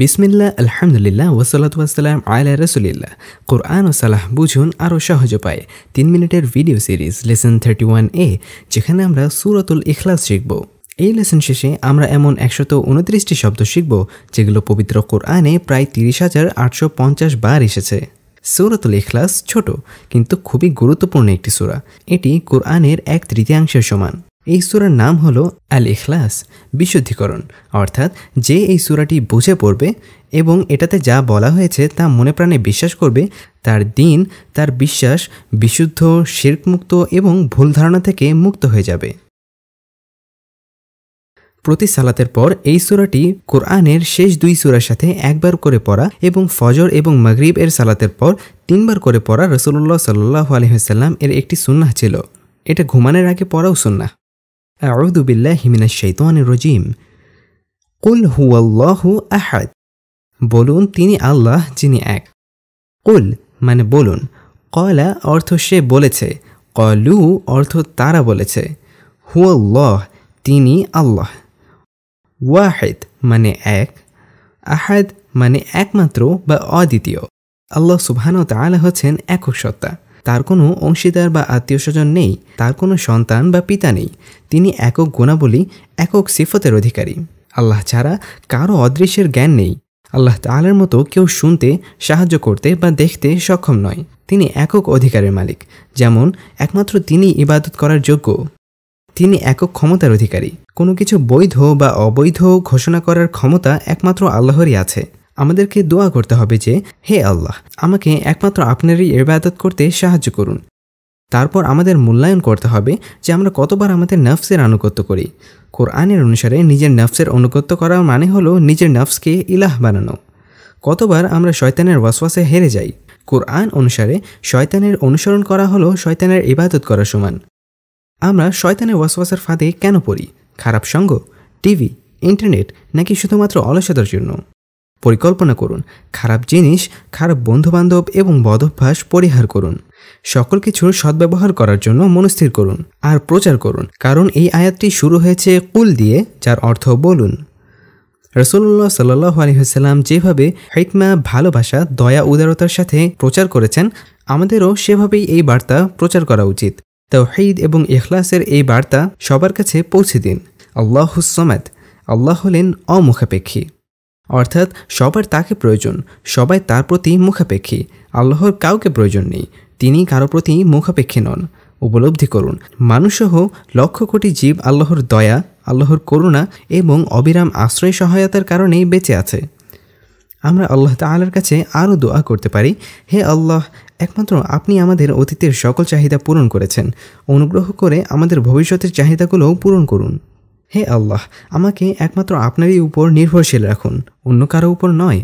বিসমিল্লা আলহামদুলিল্লাহ ওয়াসালাম আয়লা রসুলিল্লা কোরআন ও সালাহ বুঝুন আরও সহজ পায় তিন মিনিটের video series lesson thirty one A যেখানে আমরা সুরতুল ইখলাস শিখব এই লেসন শেষে আমরা এমন একশত উনত্রিশটি শব্দ শিখব যেগুলো পবিত্র কোরআনে প্রায় তিরিশ হাজার আটশো পঞ্চাশ বার এসেছে সৌরতুল ইখলাস ছোট কিন্তু খুবই গুরুত্বপূর্ণ একটি সূরা এটি কোরআনের এক তৃতীয়াংশের সমান এই সুরার নাম হলো আল ইখলাস বিশুদ্ধিকরণ অর্থাৎ যে এই সুরাটি বুঝে পড়বে এবং এটাতে যা বলা হয়েছে তা মনে প্রাণে বিশ্বাস করবে তার দিন তার বিশ্বাস বিশুদ্ধ শির্কমুক্ত এবং ভুল ধারণা থেকে মুক্ত হয়ে যাবে প্রতি সালাতের পর এই সুরাটি কোরআনের শেষ দুই সুরার সাথে একবার করে পড়া এবং ফজর এবং মাগরিব এর সালাতের পর তিনবার করে পড়া রসুল্লাহ সাল্লাহ আলহিহাল্লাম এর একটি সুন্না ছিল এটা ঘুমানোর আগে পড়াও সুন্না أعوذ بالله من الشيطان الرجيم قل هو الله أحد বলুন তিনি আল্লাহ যিনি এক কুল মানে বলুন কয়লা অর্থ সে বলেছে কলু অর্থ তারা বলেছে হুয়াল্লাহ তিনি আল্লাহ ওয়াহেদ মানে এক আহাদ মানে একমাত্র বা অদ্বিতীয় আল্লাহ সুবহান তালা হচ্ছেন একক সত্তা তার কোনো অংশীদার বা আত্মীয় স্বজন নেই তার কোনো সন্তান বা পিতা নেই তিনি একক গুণাবলী একক সিফতের অধিকারী আল্লাহ ছাড়া কারো অদৃশ্যের জ্ঞান নেই আল্লাহ তালের মতো কেউ শুনতে সাহায্য করতে বা দেখতে সক্ষম নয় তিনি একক অধিকারের মালিক যেমন একমাত্র তিনি ইবাদত করার যোগ্য তিনি একক ক্ষমতার অধিকারী কোনো কিছু বৈধ বা অবৈধ ঘোষণা করার ক্ষমতা একমাত্র আল্লাহরই আছে আমাদেরকে দোয়া করতে হবে যে হে আল্লাহ আমাকে একমাত্র আপনারই এবাদত করতে সাহায্য করুন তারপর আমাদের মূল্যায়ন করতে হবে যে আমরা কতবার আমাদের নফসের আনুগত্য করি কোরআনের অনুসারে নিজের নফসের অনুগত্য করার মানে হলো নিজের নফসকে ইলাহ বানানো কতবার আমরা শয়তানের ওয়াসওয়াসে হেরে যাই কোরআন অনুসারে শয়তানের অনুসরণ করা হলো শয়তানের ইবাদত করা সমান আমরা শয়তানের ওয়াসওয়াসের ফাঁদে কেন পড়ি খারাপ সঙ্গ টিভি ইন্টারনেট নাকি শুধুমাত্র অলসতার জন্য পরিকল্পনা করুন খারাপ জিনিস খারাপ বন্ধুবান্ধব এবং বদভ্যাস পরিহার করুন সকল কিছুর সদ্ব্যবহার করার জন্য মনস্থির করুন আর প্রচার করুন কারণ এই আয়াতটি শুরু হয়েছে কুল দিয়ে যার অর্থ বলুন রসুল্লাহ সাল্লাহ আলহিহাল্লাম যেভাবে হিকমা ভালোবাসা দয়া উদারতার সাথে প্রচার করেছেন আমাদেরও সেভাবেই এই বার্তা প্রচার করা উচিত হঈদ এবং এখলাসের এই বার্তা সবার কাছে পৌঁছে দিন আল্লাহ হুসমাদ আল্লাহ হলেন অমুখাপেক্ষী অর্থাৎ সবার তাকে প্রয়োজন সবাই তার প্রতি মুখাপেক্ষী আল্লাহর কাউকে প্রয়োজন নেই তিনি কারো প্রতি মুখাপেক্ষী নন উপলব্ধি করুন মানুষসহ লক্ষ কোটি জীব আল্লাহর দয়া আল্লাহর করুণা এবং অবিরাম আশ্রয় সহায়তার কারণেই বেঁচে আছে আমরা আল্লাহ তালার কাছে আরও দোয়া করতে পারি হে আল্লাহ একমাত্র আপনি আমাদের অতীতের সকল চাহিদা পূরণ করেছেন অনুগ্রহ করে আমাদের ভবিষ্যতের চাহিদাগুলোও পূরণ করুন হে আল্লাহ আমাকে একমাত্র আপনারই উপর নির্ভরশীল রাখুন অন্য কারো উপর নয়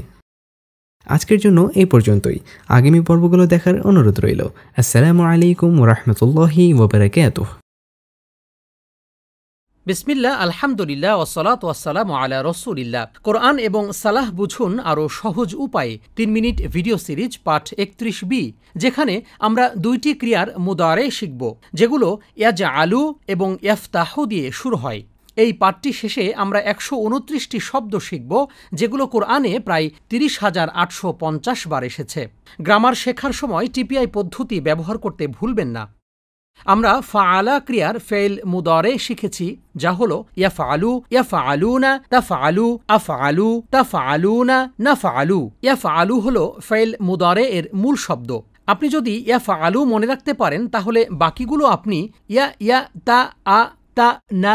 আজকের জন্য এই পর্যন্তই আগামী পর্বগুলো দেখার অনুরোধ রইল আসসালামু আলাইকুম রহমতুল্লাহি ওবরাকাত বিসমিল্লা আলহামদুলিল্লাহ ওসলাত ওয়াসালাম আলা রসুলিল্লাহ কোরআন এবং সালাহ বুঝুন আরও সহজ উপায়ে তিন মিনিট ভিডিও সিরিজ পাঠ একত্রিশ বি যেখানে আমরা দুইটি ক্রিয়ার মুদারে শিখব যেগুলো ইয়াজা আলু এবং ইয়াফতাহ দিয়ে শুরু হয় এই পাঠটি শেষে আমরা একশো উনত্রিশটি শব্দ শিখব যেগুলো কোরআনে প্রায় তিরিশ হাজার আটশো পঞ্চাশ বার এসেছে গ্রামার শেখার সময় টিপিআই পদ্ধতি ব্যবহার করতে ভুলবেন না আমরা আলা ক্রিয়ার ফেল মুদরে শিখেছি যা হল ইয়া ফালু ইয়া না তা ফালু আ ফালু তা আলু না ফালু ইয়া ফালু হল ফেল মুদরে এর মূল শব্দ আপনি যদি ইয়া ফালু মনে রাখতে পারেন তাহলে বাকিগুলো আপনি ইয়া ইয়া তা আ তা না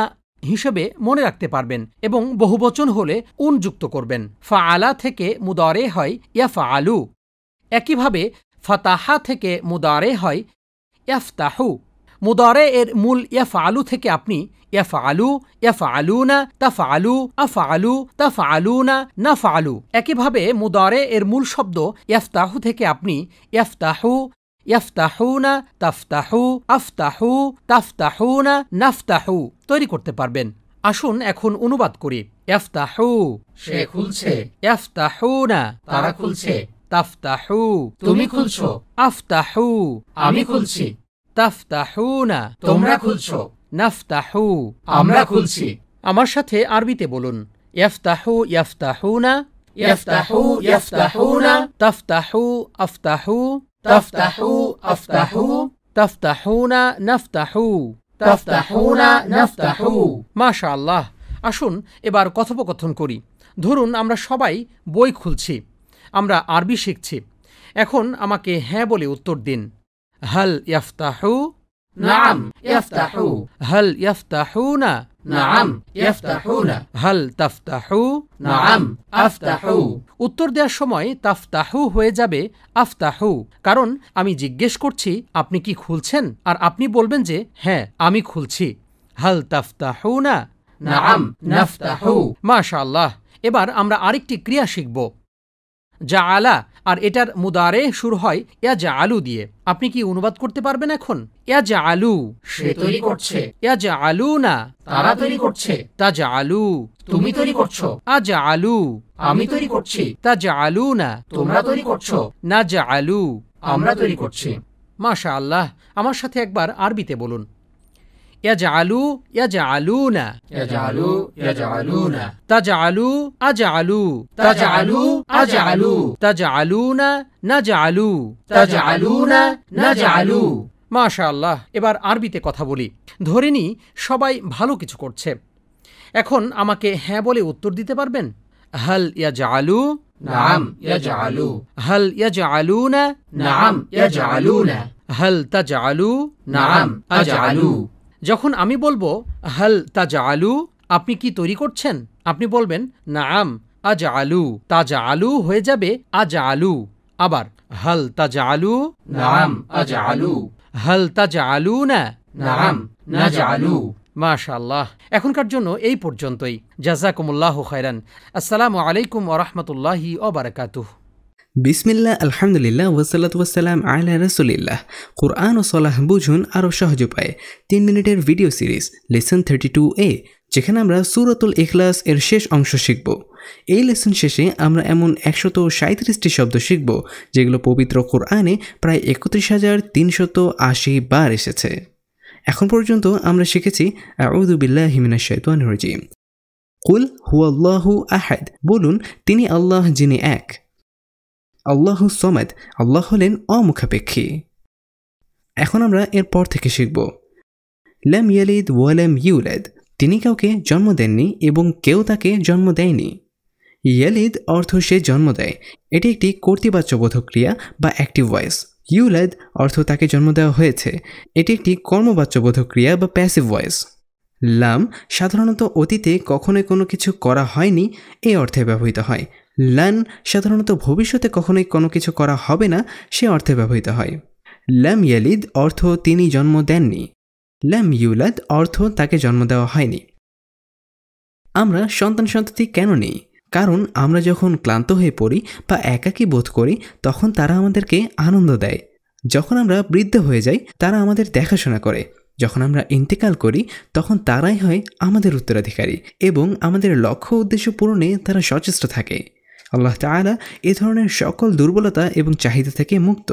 হিসেবে মনে রাখতে পারবেন এবং বহুবচন হলে উন যুক্ত করবেন ফা আলা থেকে মুদারে হয় ইয়াফা আলু একইভাবে ফাতাহা থেকে মুদারে হয় ইয়াফতাহু মুদারে এর মূল ইয়াফা আলু থেকে আপনি ইয়াফা আলু ইয়াফা আলু না তাফা আলু আফা আলু তাফা আলু না না ফা আলু একইভাবে মুদারে এর মূল শব্দ ইয়াফতাহু থেকে আপনি ইয়াফতাহু ইয়াফতাহুনা তাফতাহু আফতাহু তাফতাহুনা নাফতাহু তৈরি করতে পারবেন আসুন এখন অনুবাদ করি ইয়াফতাহু সে খুলছে ইয়াফতাহুনা তারা খুলছে তাফতাহু তুমি খুলছো আফতাহু আমি খুলছি তাফতাহুনা তোমরা খুলছো নাফতাহু আমরা খুলছি আমার সাথে আরবিতে বলুন ইয়াফতাহু ইয়াফতাহুনা ইয়াফতাহু ইয়াফতাহুনা তাফতাহু আফতাহু تفتحوا أفتحوا تفتحون نفتحوا تفتحون نفتحوا ما شاء الله আসুন এবার কথোপকথন করি ধরুন আমরা সবাই বই খুলছি আমরা আরবি শিখছি এখন আমাকে হ্যাঁ বলে উত্তর দিন হল ইয়াফতাহু নাম ইয়াফতাহু হল ইয়াফতাহুনা হাল তাফতাহু নাম আফতাহু উত্তর দেওয়ার সময় তাফতাহু হয়ে যাবে আফতাহু কারণ আমি জিজ্ঞেস করছি আপনি কি খুলছেন আর আপনি বলবেন যে হ্যাঁ আমি খুলছি হাল তাফতাহু না নাফতাহু এবার আমরা আরেকটি ক্রিয়া শিখব যা আলা আর এটার মুদারে শুরু হয় ইয়া যা আলু দিয়ে আপনি কি অনুবাদ করতে পারবেন এখন ইয়া যা আলু সে তৈরি করছে ইয়া যা আলু না তারা তৈরি করছে তা যা আলু তুমি তৈরি করছো আজ আলু আমি তৈরি করছি তা যা আলু না তোমরা তৈরি করছো না যা আলু আমরা তৈরি করছি মাশা আল্লাহ আমার সাথে একবার আরবিতে বলুন ইয়াজআলু এবার আরবিতে কথা বলি ধরে নি সবাই ভালো কিছু করছে এখন আমাকে হ্যাঁ বলে উত্তর দিতে পারবেন হাল জালু নাম ইয়া হাল না নাম ইয়াজআলুনা هل تجعلوا؟ نعم أجعلوا যখন আমি বলবো হাল তাজা আলু আপনি কি তৈরি করছেন আপনি বলবেন না আম আজ আলু তাজা আলু হয়ে যাবে আজ আলু আবার হাল তাজা আলু নাম আজ আলু হাল তাজা আলু না নাম না আলু মাশাল্লাহ এখনকার জন্য এই পর্যন্তই জাজাকুমুল্লাহ খায়রান আসসালামু আলাইকুম ওরহমতুল্লাহি ওবরাকাতুহ বিসমিল্লা আলহামদুলিল্লাহ ওয়াসাল্লাতাম আলা রসুলিল্লাহ কোরআন ও সলাহ বুঝুন আরও সহজ উপায় তিন মিনিটের video series lesson thirty two A যেখানে আমরা সুরতুল ইখলাস এর শেষ অংশ শিখব এই লেসন শেষে আমরা এমন একশত সাঁত্রিশটি শব্দ শিখব যেগুলো পবিত্র কোরআনে প্রায় একত্রিশ হাজার তিনশত আশি বার এসেছে এখন পর্যন্ত আমরা শিখেছি আউদুবিল্লাহ হিমিনা শৈতান রজিম কুল হুয়াল্লাহু আহাদ বলুন তিনি আল্লাহ যিনি এক আল্লাহ সমেদ আল্লাহ হলেন অমুখাপেক্ষী এখন আমরা এরপর থেকে শিখব ল্যাম ইয়ালিদ ওয়ালেম ইউলেদ তিনি কাউকে জন্ম দেননি এবং কেউ তাকে জন্ম দেয়নি ইয়ালিদ অর্থ সে জন্ম দেয় এটি একটি কর্তৃবাচ্য বোধক্রিয়া বা অ্যাক্টিভ ভয়েস ইউলেদ অর্থ তাকে জন্ম দেওয়া হয়েছে এটি একটি কর্মবাচ্যবোধক ক্রিয়া বা প্যাসিভ ভয়েস লাম সাধারণত অতীতে কখনোই কোনো কিছু করা হয়নি এই অর্থে ব্যবহৃত হয় ল্যান সাধারণত ভবিষ্যতে কখনোই কোনো কিছু করা হবে না সে অর্থে ব্যবহৃত হয় ল্যাম ইয়ালিদ অর্থ তিনি জন্ম দেননি ল্যাম ইউলাদ অর্থ তাকে জন্ম দেওয়া হয়নি আমরা সন্তান সন্ততি কেন নেই কারণ আমরা যখন ক্লান্ত হয়ে পড়ি বা একাকী বোধ করি তখন তারা আমাদেরকে আনন্দ দেয় যখন আমরা বৃদ্ধ হয়ে যাই তারা আমাদের দেখাশোনা করে যখন আমরা ইন্তেকাল করি তখন তারাই হয় আমাদের উত্তরাধিকারী এবং আমাদের লক্ষ্য উদ্দেশ্য পূরণে তারা সচেষ্ট থাকে আল্লাহ তালা এ ধরনের সকল দুর্বলতা এবং চাহিদা থেকে মুক্ত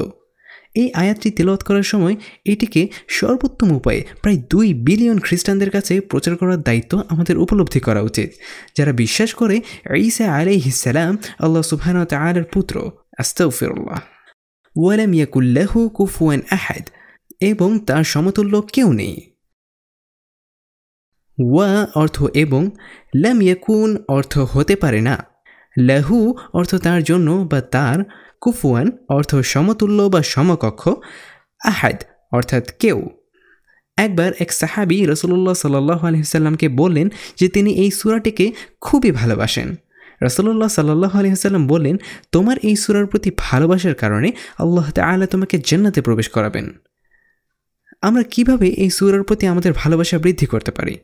এই আয়াতটি তেলত করার সময় এটিকে সর্বোত্তম উপায়ে প্রায় দুই বিলিয়ন খ্রিস্টানদের কাছে প্রচার করার দায়িত্ব আমাদের উপলব্ধি করা উচিত যারা বিশ্বাস করে ঈসা আলাই হিসালাম আল্লাহ সুফান তালের পুত্র আস্তফিরুল্লাহ ওয়ালাম ইয়াকুল্লাহু কুফুয়েন আহাদ এবং তার সমতুল্য কেউ নেই ওয়া অর্থ এবং লাম ইয়াকুন অর্থ হতে পারে না লেহু অর্থ তার জন্য বা তার কুফুয়ান অর্থ সমতুল্য বা সমকক্ষ আহাদ অর্থাৎ কেউ একবার এক সাহাবি রসুল্লাহ সাল্লাহ আলহিহাল্লামকে বললেন যে তিনি এই সুরাটিকে খুবই ভালোবাসেন রসুল্লাহ সাল্লাহ আলহিহাল্লাম বললেন তোমার এই সুরার প্রতি ভালোবাসার কারণে আল্লাহ তালা তোমাকে জেন্নাতে প্রবেশ করাবেন আমরা কিভাবে এই সুরার প্রতি আমাদের ভালোবাসা বৃদ্ধি করতে পারি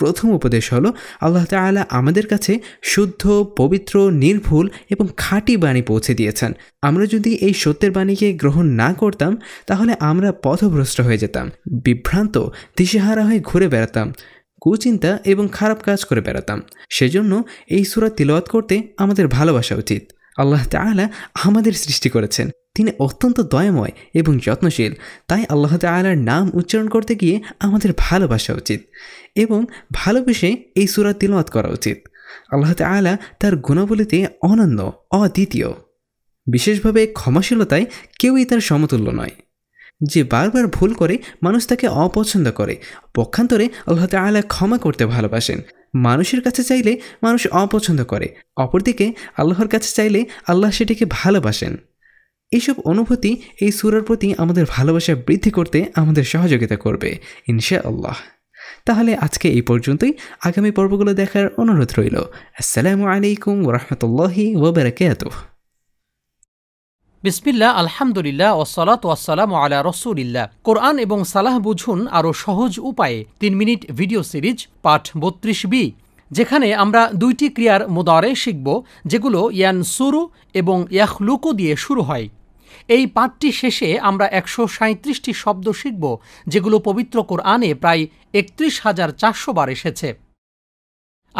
প্রথম উপদেশ হলো আল্লাহ তালা আমাদের কাছে শুদ্ধ পবিত্র নির্ভুল এবং খাঁটি বাণী পৌঁছে দিয়েছেন আমরা যদি এই সত্যের বাণীকে গ্রহণ না করতাম তাহলে আমরা পথভ্রষ্ট হয়ে যেতাম বিভ্রান্ত দিশেহারা হয়ে ঘুরে বেড়াতাম কুচিন্তা এবং খারাপ কাজ করে বেড়াতাম সেজন্য এই সুরা তিলওয়াত করতে আমাদের ভালোবাসা উচিত আল্লাহ তালা আমাদের সৃষ্টি করেছেন তিনি অত্যন্ত দয়াময় এবং যত্নশীল তাই আল্লাহ তালার নাম উচ্চারণ করতে গিয়ে আমাদের ভালোবাসা উচিত এবং ভালোবেসে এই সুরা তিলওয়াত করা উচিত আল্লাহ তালা তার গুণাবলীতে অনন্য অদ্বিতীয় বিশেষভাবে ক্ষমাশীলতায় কেউই তার সমতুল্য নয় যে বারবার ভুল করে মানুষ তাকে অপছন্দ করে পক্ষান্তরে আল্লাহ তালা ক্ষমা করতে ভালোবাসেন মানুষের কাছে চাইলে মানুষ অপছন্দ করে অপরদিকে আল্লাহর কাছে চাইলে আল্লাহ সেটিকে ভালোবাসেন এইসব অনুভূতি এই সুরার প্রতি আমাদের ভালোবাসা বৃদ্ধি করতে আমাদের সহযোগিতা করবে ইনশা আল্লাহ তাহলে আজকে এই পর্যন্তই আগামী পর্বগুলো দেখার অনুরোধ রইল আসসালামু আলাইকুম ওরহমতুল্লাহি ওবরাকাত বিসমিল্লা আলহামদুলিল্লাহ ওসালাত ওয়াসালাম আলা রসুলিল্লাহ কোরআন এবং সালাহ বুঝুন আরও সহজ উপায়ে তিন মিনিট ভিডিও সিরিজ পাঠ বত্রিশ বি যেখানে আমরা দুইটি ক্রিয়ার মোদারে শিখব যেগুলো ইয়ান সুরু এবং ইয়াখলুকু দিয়ে শুরু হয় এই পাঠটি শেষে আমরা একশো সাঁত্রিশটি শব্দ শিখব যেগুলো পবিত্র কোরআনে প্রায় একত্রিশ হাজার চারশো বার এসেছে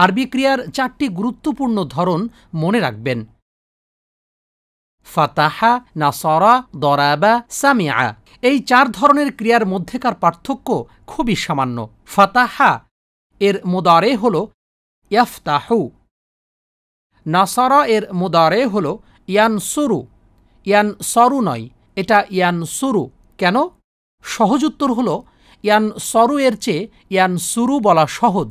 আরবি ক্রিয়ার চারটি গুরুত্বপূর্ণ ধরন মনে রাখবেন ফাতাহা নাসরা দরাবা সামিয়া এই চার ধরনের ক্রিয়ার মধ্যেকার পার্থক্য খুবই সামান্য ফাতাহা এর মোদারে হল ইয়াফতাহু নাসারা এর মোদারে হল ইয়ান সুরু ইয়ান সরু নয় এটা ইয়ান সুরু কেন সহজ উত্তর হল ইয়ান সরু এর চেয়ে ইয়ান সুরু বলা সহজ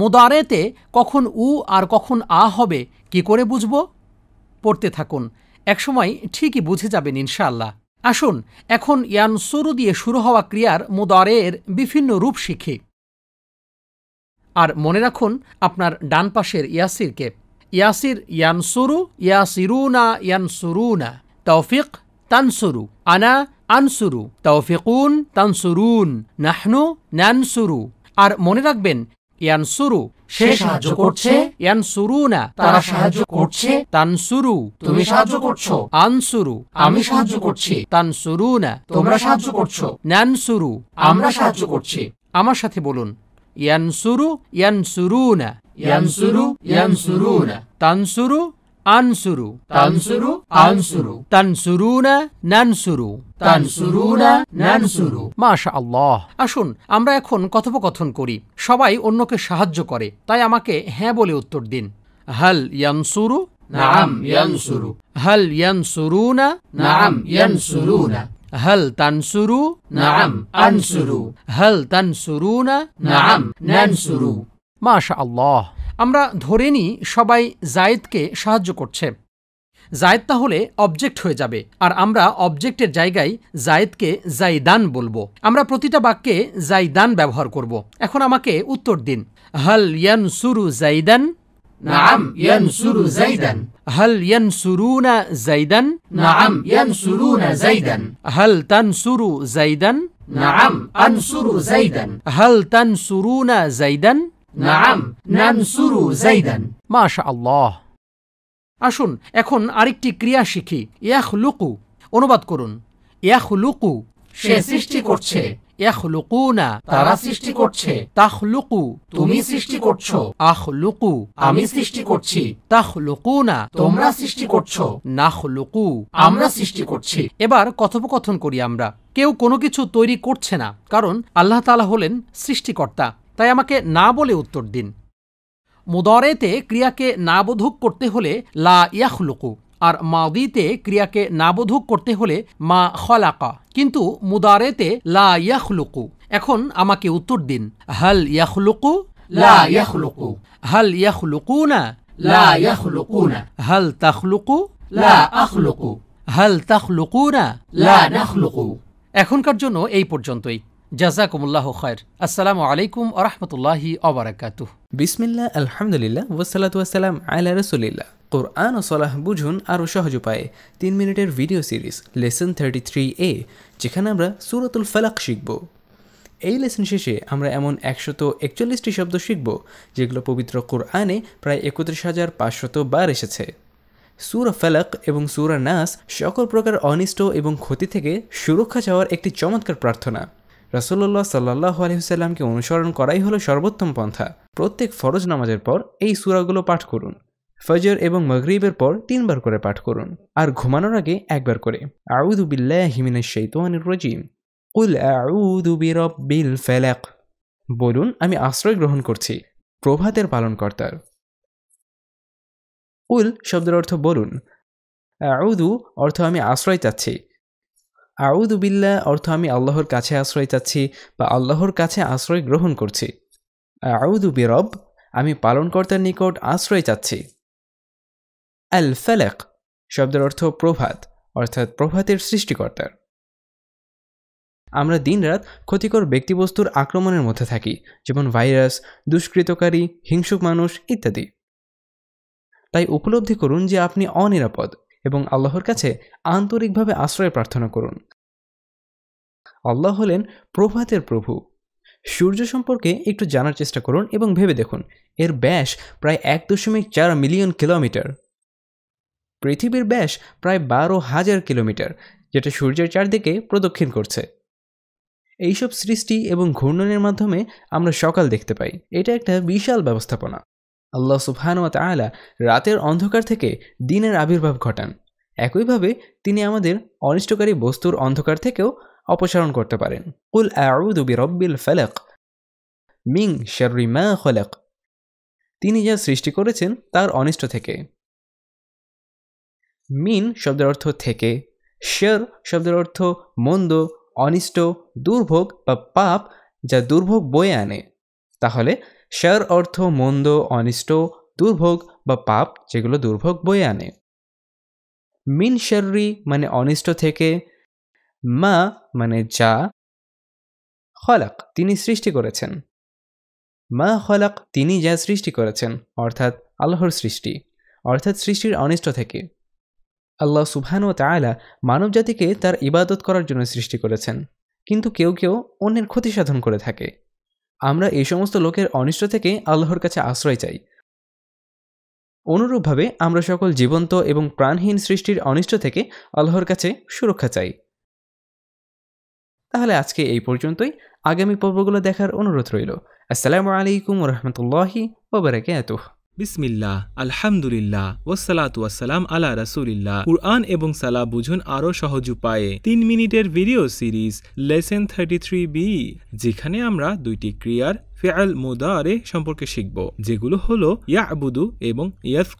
মোদারেতে কখন উ আর কখন আ হবে কি করে বুঝবো পড়তে থাকুন একসময় ঠিকই বুঝে যাবেন ইনশাআল্লাহ আসুন এখন ইয়ানসুরু দিয়ে শুরু হওয়া ক্রিয়ার মুদারের বিভিন্ন রূপ শিখি আর মনে রাখুন আপনার ডান পাশের ইয়াসিরকে ইয়াসির ইয়ানসুরু ইয়াসিরুনা না তৌফিক তানসুরু আনা আনসুরু তৌফিকুন তানসুরুন নাহনু নানসুরু আর মনে রাখবেন ইয়ানসুরু সে সাহায্য করছে তারা সাহায্য করছে তানসুরু তুমি সাহায্য করছো আনসুরু আমি সাহায্য করছি তানসুরু না তোমরা সাহায্য করছো ন্যানসুরু আমরা সাহায্য করছি আমার সাথে বলুন ইয়ানসুরু ইয়ানসুরু না ইয়ানসুরু ইয়ানসুরু না তানসুরু আনসুরু তানসুরু আনসুরু তানসুরুনা নানসুরু তানসুরুনা নানসুরু মাশা আল্লাহ আসুন আমরা এখন কথোপকথন করি সবাই অন্যকে সাহায্য করে তাই আমাকে হ্যাঁ বলে উত্তর দিন হাল ইয়ানসুরু নাম ইয়ানসুরু হাল ইয়ানসুরুনা নাম ইয়ানসুরুনা হল তানসুরু نعم أنصرو هل تنصرون نعم ننصرو ما شاء আমরা ধরে নিই সবাই জায়েদকে সাহায্য করছে জায়দ তাহলে অবজেক্ট হয়ে যাবে আর আমরা অবজেক্টের জায়গায় জায়েদকে জাইদান বলবো আমরা প্রতিটা বাক্যে জাইদান ব্যবহার করব এখন আমাকে উত্তর দিন হাল ইয়ান সুরু জাইদান নাম ইয়ানসুরু জাইদান هل নাম সুরু জাইদান মাশা আল্লাহ আসুন এখন আরেকটি ক্রিয়া শিখি ইয়াহ লুকু অনুবাদ করুন ইয়াহ লুকু সে সৃষ্টি করছে ইয়াখলুকুনা তারা সৃষ্টি করছে তাহ লুকু তুমি সৃষ্টি করছো আহ লুকু আমি সৃষ্টি করছি তাহ লুকু না তোমরা সৃষ্টি করছো নাহ লুকু আমরা সৃষ্টি করছি এবার কথোপকথন করি আমরা কেউ কোনো কিছু তৈরি করছে না কারণ আল্লাহ তালা হলেন সৃষ্টিকর্তা তাই আমাকে না বলে উত্তর দিন মুদরেতে ক্রিয়াকে নাবোধক করতে হলে লা ইয়াহলুকু আর মাদিতে ক্রিয়াকে নাবোধক করতে হলে মা খলাকা কিন্তু মুদারেতে লা ইয়াহলুকু এখন আমাকে উত্তর দিন হাল ইয়াহলুকু লা ইয়াখলুকু হল ইয়াখলুকু না লা ইয়াখলুকু না হল তাখলুকু লা আখলুকু হল তাখলুকু না লা নাখলুকু এখনকার জন্য এই পর্যন্তই জাজাকুমুল্লাহ খায়ের আসসালামু আলাইকুম আরহামতুল্লাহি অবরাকাত বিসমিল্লা আলহামদুলিল্লাহ ওসালাতু আসসালাম আলা রসুলিল্লাহ কোরআন ও সলাহ বুঝুন আরও সহজ উপায়ে তিন মিনিটের video series lesson thirty three A যেখানে আমরা সুরতুল ফালাক শিখব এই লেসন শেষে আমরা এমন একশত একচল্লিশটি শব্দ শিখব যেগুলো পবিত্র কোরআনে প্রায় একত্রিশ হাজার পাঁচশত বার এসেছে সুরা ফালাক এবং সুরা নাস সকল প্রকার অনিষ্ট এবং ক্ষতি থেকে সুরক্ষা চাওয়ার একটি চমৎকার প্রার্থনা রাসুল্লাহ সাল্লাহ আলহিহসাল্লামকে অনুসরণ করাই হলো সর্বোত্তম পন্থা প্রত্যেক ফরজ নামাজের পর এই সুরাগুলো পাঠ করুন ফজর এবং মগরীবের পর তিনবার করে পাঠ করুন আর ঘুমানোর আগে একবার করে উল আউদু বিল ফেলাক বলুন আমি আশ্রয় গ্রহণ করছি প্রভাতের পালনকর্তার উল শব্দের অর্থ বলুন আউদু অর্থ আমি আশ্রয় চাচ্ছি আউদুবিল্লা অর্থ আমি আল্লাহর কাছে আশ্রয় চাচ্ছি বা আল্লাহর কাছে আশ্রয় গ্রহণ করছি আউদু বিরব আমি পালনকর্তার নিকট আশ্রয় চাচ্ছি আল ফেলেক শব্দের অর্থ প্রভাত অর্থাৎ প্রভাতের সৃষ্টিকর্তার আমরা দিনরাত ক্ষতিকর ব্যক্তিবস্তুর আক্রমণের মধ্যে থাকি যেমন ভাইরাস দুষ্কৃতকারী হিংসুক মানুষ ইত্যাদি তাই উপলব্ধি করুন যে আপনি অনিরাপদ এবং আল্লাহর কাছে আন্তরিকভাবে আশ্রয় প্রার্থনা করুন আল্লাহ হলেন প্রভাতের প্রভু সূর্য সম্পর্কে একটু জানার চেষ্টা করুন এবং ভেবে দেখুন এর ব্যাস প্রায় এক দশমিক চার মিলিয়ন কিলোমিটার পৃথিবীর ব্যাস প্রায় বারো হাজার কিলোমিটার যেটা সূর্যের চারদিকে প্রদক্ষিণ করছে এইসব সৃষ্টি এবং ঘূর্ণনের মাধ্যমে আমরা সকাল দেখতে পাই এটা একটা বিশাল ব্যবস্থাপনা আল্লাহ সুবহানুয়াত আলা রাতের অন্ধকার থেকে দিনের আবির্ভাব ঘটান একইভাবে তিনি আমাদের অনিষ্টকারী বস্তুর অন্ধকার থেকেও অপসারণ করতে পারেন কুল আউদু রব্বিল ফালাক মিং শর্রি মা তিনি যা সৃষ্টি করেছেন তার অনিষ্ট থেকে মিন শব্দের অর্থ থেকে শের শব্দের অর্থ মন্দ অনিষ্ট দুর্ভোগ বা পাপ যা দুর্ভোগ বয়ে আনে তাহলে শর অর্থ মন্দ অনিষ্ট দুর্ভোগ বা পাপ যেগুলো দুর্ভোগ বয়ে আনে মিন শরি মানে অনিষ্ট থেকে মা মানে যা খলাক তিনি সৃষ্টি করেছেন মা খলাক তিনি যা সৃষ্টি করেছেন অর্থাৎ আল্লাহর সৃষ্টি অর্থাৎ সৃষ্টির অনিষ্ট থেকে আল্লাহ ও তায়লা মানব জাতিকে তার ইবাদত করার জন্য সৃষ্টি করেছেন কিন্তু কেউ কেউ অন্যের ক্ষতি সাধন করে থাকে আমরা এই সমস্ত লোকের অনিষ্ট থেকে আল্লাহর কাছে আশ্রয় চাই অনুরূপভাবে আমরা সকল জীবন্ত এবং প্রাণহীন সৃষ্টির অনিষ্ট থেকে আল্লাহর কাছে সুরক্ষা চাই তাহলে আজকে এই পর্যন্তই আগামী পর্বগুলো দেখার অনুরোধ রইল আসসালামু আলাইকুম রহমতুল্লাহি ওবরাকাতুহ বিসমিল্লাহ আলহামদুলিল্লাহ ওসালাত ওয়াসালাম আলা রাসুলিল্লাহ কুরআন এবং সালা বুঝুন আরও সহজ উপায়ে তিন মিনিটের video series lesson thirty three B যেখানে আমরা দুইটি ক্রিয়ার ফেয়াল মুদারে সম্পর্কে শিখব যেগুলো ইয়া ইয়াবুদু এবং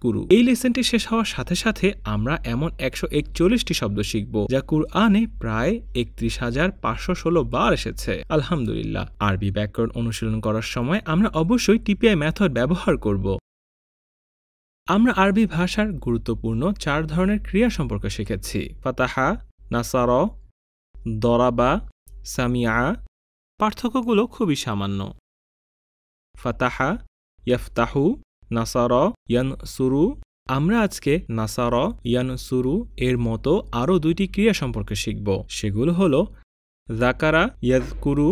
কুরু এই লেসেনটি শেষ হওয়ার সাথে সাথে আমরা এমন একশো একচল্লিশটি শব্দ শিখব যা কুরআনে প্রায় একত্রিশ হাজার পাঁচশো ষোলো বার এসেছে আলহামদুলিল্লাহ আরবি ব্যাকরণ অনুশীলন করার সময় আমরা অবশ্যই টিপিআই মেথড ব্যবহার করব আমরা আরবি ভাষার গুরুত্বপূর্ণ চার ধরনের ক্রিয়া সম্পর্কে শিখেছি ফাতাহা নাসার দরাবা সামিয়া পার্থক্যগুলো খুবই সামান্য ফাতাহা ইয়ফতাহু নাসার ইয়ান সুরু আমরা আজকে নাসার ইয়ান সুরু এর মতো আরও দুইটি ক্রিয়া সম্পর্কে শিখব সেগুলো হল জাকারা ইয়াজকুরু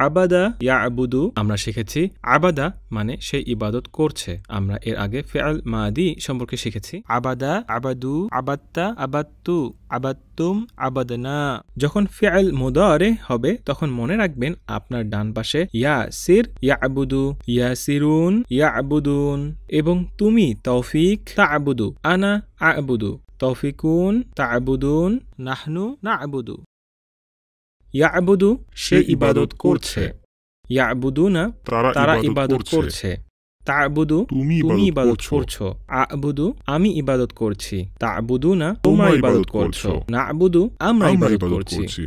আবাদা ইয়া আবুদু আমরা শিখেছি আবাদা মানে সে ইবাদত করছে আমরা এর আগে ফেয়াল মাদি সম্পর্কে শিখেছি আবাদা আবাদু আবাত্তা আবাত্তু আবাত্তুম আবাদনা যখন ফেয়াল মোদারে হবে তখন মনে রাখবেন আপনার ডান পাশে ইয়া সির ইয়া আবুদু ইয়া সিরুন ইয়া আবুদুন এবং তুমি তৌফিক তা আবুদু আনা আবুদু তৌফিকুন তা আবুদুন নাহনু না আবুদু يعبد সে ইবাদত করছে ইয়াবুদুনা তারা ইবাদত করছে তুমি ইবাদত করছো আমি ইবাদত করছি না ইবাদত করছো আমরা ইবাদত করছি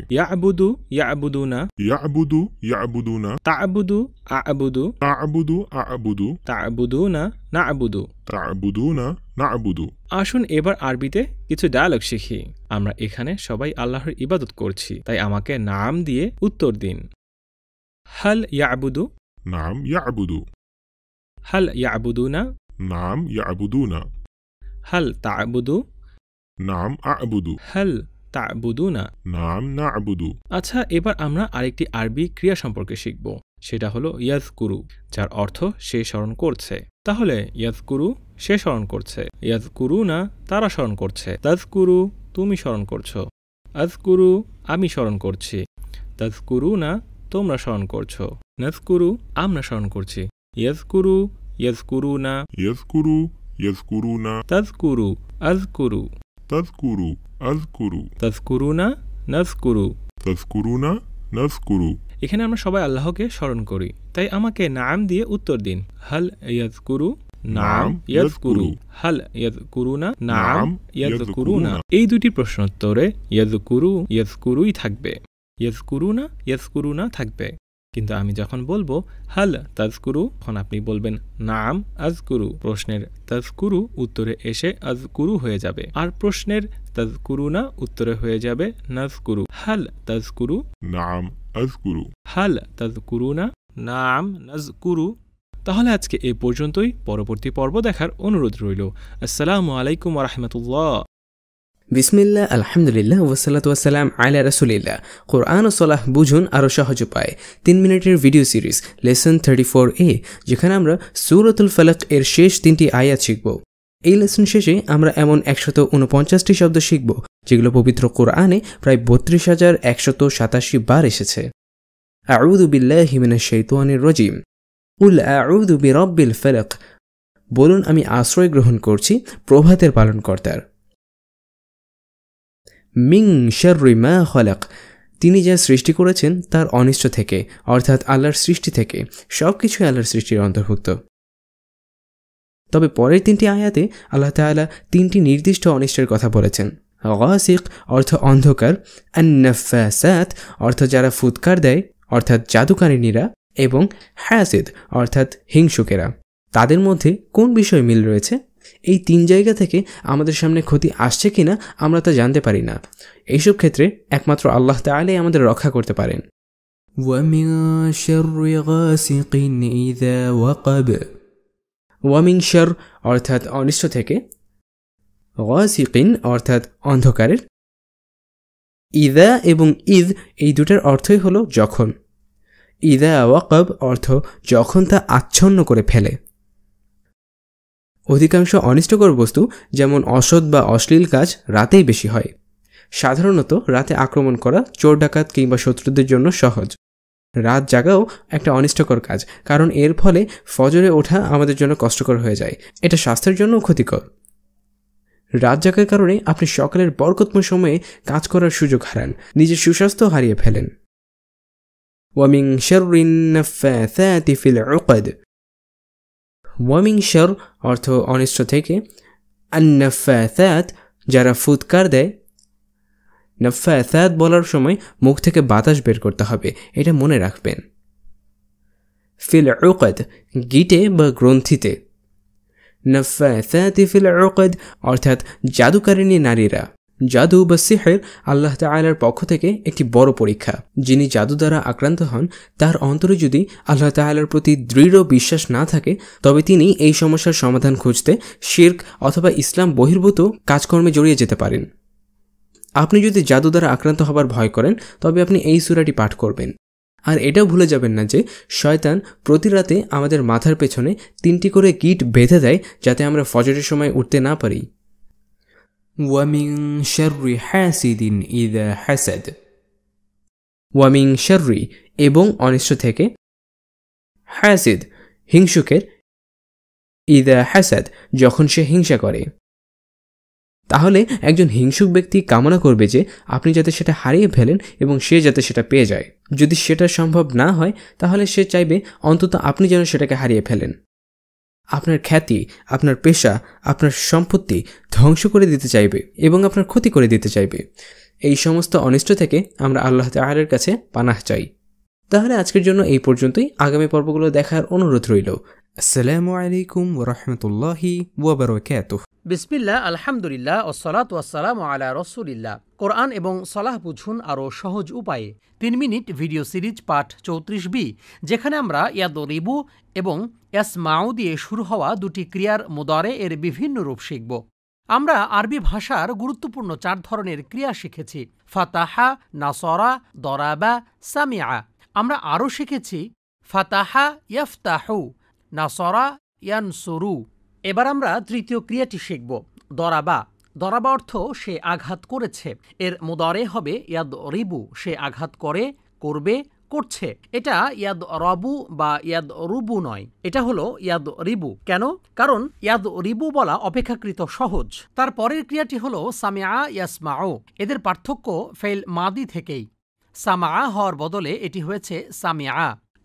আসুন এবার আরবিতে কিছু ডায়ালগ শিখি আমরা এখানে সবাই আল্লাহর ইবাদত করছি তাই আমাকে নাম দিয়ে উত্তর দিন হাল ইয়াবুদু নাম ইয়াবুদু هل يعبدون؟ نعم يعبدون هل تعبد؟ نعم أعبد هل تعবুদুনা নাম না আবুদু আচ্ছা এবার আমরা আরেকটি আরবি ক্রিয়া সম্পর্কে শিখব সেটা হলো ইয়াজকুরু যার অর্থ সে স্মরণ করছে তাহলে ইয়াজকুরু সে স্মরণ করছে ইয়াজকুরু না তারা স্মরণ করছে তাজকুরু তুমি স্মরণ করছো আজকুরু আমি স্মরণ করছি তাজকুরু না তোমরা স্মরণ করছো নাজকুরু আমরা স্মরণ করছি ইয়াজকুরু ইয়াজকুরুনা ইয়াজকুরু ইয়াজকুরুনা তাজকুরু আজকুরু তাজকুরু আজকুরু তাজকুরুনা নাজকুরু তাজকুরুনা নাজকুরু এখানে আমরা সবাই আল্লাহকে স্মরণ করি তাই আমাকে নাম দিয়ে উত্তর দিন হাল ইয়াজকুরু নাম ইয়াজকুরু হাল ইয়াজকুরুনা নাম ইয়াজকুরুনা এই দুটি প্রশ্নোত্তরে ইয়াজকুরু ইয়াজকুরুই থাকবে ইয়াজকুরুনা ইয়াজকুরুনা থাকবে কিন্তু আমি যখন বলবো হাল তাজকুরু তখন আপনি বলবেন নাম আজকুরু প্রশ্নের তাজকুরু উত্তরে এসে আজকুরু হয়ে যাবে আর প্রশ্নের তাজকুরু না উত্তরে হয়ে যাবে নাজকুরু হাল তাজকুরু নাম আজকুরু হাল তাজকুরু না নাম নাজকুরু তাহলে আজকে এ পর্যন্তই পরবর্তী পর্ব দেখার অনুরোধ রইল আসসালামু আলাইকুম রহমতুল্লাহ বিসমিল্লা আলহামদুলিল্লাহ ওসালাত ওয়াসালাম আলা রসুলিল্লাহ কোরআন ও সোলাহ বুঝুন আরও সহজ উপায় তিন মিনিটের video series lesson thirty four A যেখানে আমরা সুরতুল ফালাক এর শেষ তিনটি আয়াত শিখব এই লেসন শেষে আমরা এমন একশত উনপঞ্চাশটি শব্দ শিখব যেগুলো পবিত্র কোরআনে প্রায় বত্রিশ হাজার একশত সাতাশি বার এসেছে আউদুবিল্লাহ হিমিনা শৈতানির রজিম উল আউদুবি রব্বিল ফেলক বলুন আমি আশ্রয় গ্রহণ করছি প্রভাতের পালনকর্তার মিং মা খলাক তিনি যা সৃষ্টি করেছেন তার অনিষ্ট থেকে অর্থাৎ আল্লাহর সৃষ্টি থেকে সব কিছুই আল্লাহর সৃষ্টির অন্তর্ভুক্ত তবে পরের তিনটি আয়াতে আল্লাহ তালা তিনটি নির্দিষ্ট অনিষ্টের কথা বলেছেন গাসিক অর্থ অন্ধকার আন্নাফাসাত অর্থ যারা ফুৎকার দেয় অর্থাৎ জাদুকারিনীরা এবং হ্যাসিদ অর্থাৎ হিংসুকেরা তাদের মধ্যে কোন বিষয় মিল রয়েছে এই তিন জায়গা থেকে আমাদের সামনে ক্ষতি আসছে কি না আমরা তা জানতে পারি না এইসব ক্ষেত্রে একমাত্র আল্লাহ তালে আমাদের রক্ষা করতে পারেন ওয়ামিং শর অর্থাৎ অনিষ্ট থেকে ওয়াসিকিন অর্থাৎ অন্ধকারের ইদা এবং ঈদ এই দুটার অর্থই হলো যখন ইদা ওয়াকব অর্থ যখন তা আচ্ছন্ন করে ফেলে অধিকাংশ অনিষ্টকর বস্তু যেমন অসৎ বা অশ্লীল কাজ রাতেই বেশি হয় সাধারণত রাতে আক্রমণ করা চোর ডাকাত কিংবা শত্রুদের জন্য সহজ রাত জাগাও একটা অনিষ্টকর কাজ কারণ এর ফলে ফজরে ওঠা আমাদের জন্য কষ্টকর হয়ে যায় এটা স্বাস্থ্যের জন্য ক্ষতিকর রাত জাগার কারণে আপনি সকালের বরকতম সময়ে কাজ করার সুযোগ হারান নিজের সুস্বাস্থ্য হারিয়ে ফেলেন ওয়ামিং শরিন ফিল উকদ ওয়ামিং শর অর্থ অনিষ্ট থেকে আন্নফ্যাত যারা ফুৎকার দেয় নফ্যাত বলার সময় মুখ থেকে বাতাস বের করতে হবে এটা মনে রাখবেন ফিল ওকদ গিটে বা গ্রন্থিতে নফ্যাত ফিল ওকদ অর্থাৎ জাদুকারিণী নারীরা জাদু বা সিহের আল্লাহ তালার পক্ষ থেকে একটি বড় পরীক্ষা যিনি জাদু দ্বারা আক্রান্ত হন তার অন্তরে যদি আল্লাহ তালার প্রতি দৃঢ় বিশ্বাস না থাকে তবে তিনি এই সমস্যার সমাধান খুঁজতে শির্ক অথবা ইসলাম বহির্ভূত কাজকর্মে জড়িয়ে যেতে পারেন আপনি যদি জাদু দ্বারা আক্রান্ত হবার ভয় করেন তবে আপনি এই সুরাটি পাঠ করবেন আর এটাও ভুলে যাবেন না যে শয়তান প্রতি রাতে আমাদের মাথার পেছনে তিনটি করে কিট বেঁধে দেয় যাতে আমরা ফজরের সময় উঠতে না পারি ومن شر حاسد إذا حسد ومن شر এবং অনিষ্ট থেকে হাসিদ হিংসুকের ইদা হাসাদ যখন সে হিংসা করে তাহলে একজন হিংসুক ব্যক্তি কামনা করবে যে আপনি যাতে সেটা হারিয়ে ফেলেন এবং সে যাতে সেটা পেয়ে যায় যদি সেটা সম্ভব না হয় তাহলে সে চাইবে অন্তত আপনি যেন সেটাকে হারিয়ে ফেলেন আপনার খ্যাতি আপনার পেশা আপনার সম্পত্তি ধ্বংস করে দিতে চাইবে এবং আপনার ক্ষতি করে দিতে চাইবে এই সমস্ত অনিষ্ট থেকে আমরা আল্লাহ তাহারের কাছে পানাহ চাই তাহলে আজকের জন্য এই পর্যন্তই আগামী পর্বগুলো দেখার অনুরোধ রইল আসসালামু আলাইকুম ওরহমতুল্লাহি ওবরকাত বিসমিল্লাহ আলহামদুলিল্লাহ ওসলাত ওয়াসালাম আলা রসুলিল্লাহ কোরআন এবং সলাহ বুঝুন আরও সহজ উপায়ে তিন মিনিট ভিডিও সিরিজ পাঠ চৌত্রিশ বি যেখানে আমরা রিবু এবং মাও দিয়ে শুরু হওয়া দুটি ক্রিয়ার মোদারে এর বিভিন্ন রূপ শিখব আমরা আরবি ভাষার গুরুত্বপূর্ণ চার ধরনের ক্রিয়া শিখেছি ফাতাহা নাসরা দরাবা সামিয়া আমরা আরও শিখেছি ফাতাহা ইয়ফতাহু নাসরা ইয়ানসরু এবার আমরা তৃতীয় ক্রিয়াটি শিখব দরাবা দরাবা অর্থ সে আঘাত করেছে এর মোদারে হবে ইয়াদ রিবু সে আঘাত করে করবে করছে এটা ইয়াদ রবু বা ইয়াদ রুবু নয় এটা হলো ইয়াদ রিবু কেন কারণ ইয়াদ রিবু বলা অপেক্ষাকৃত সহজ তার পরের ক্রিয়াটি হলো সামিয়া ইয়াসমাও এদের পার্থক্য ফেল মাদি থেকেই সামা হওয়ার বদলে এটি হয়েছে সামিয়া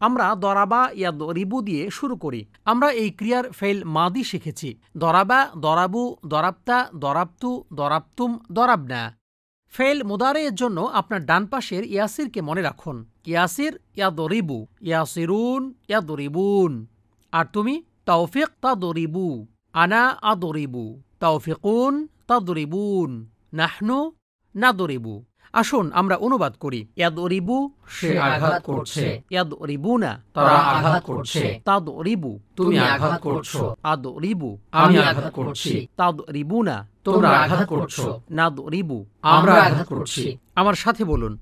আমরা দরাবা ইয়া দরিবু দিয়ে শুরু করি আমরা এই ক্রিয়ার ফেল মাদি শিখেছি দরাবা দরাবু দরাবতা দরাবতু দরাবতুম দরাবনা ফেল এর জন্য আপনার ডান পাশের ইয়াসিরকে মনে রাখুন ইয়াসির ইয়া দরিবু ইয়াসিরুন ইয়া দরিবুন আর তুমি তৌফিক তা দরিবু আনা আদরিবু তৌফিকুন তা দরিবুন নাহনু না দরিবু আসুন আমরা অনুবাদ করি ইয়াদ রিবু সে আঘাত করছে ইয়াদ রিবু না তারা আঘাত করছে তাদ রিবু তুমি আঘাত করছো আদ রিবু আমি আঘাত করছি তাদ রিবু না তোমরা আঘাত করছো নাদ আমরা আঘাত করছি আমার সাথে বলুন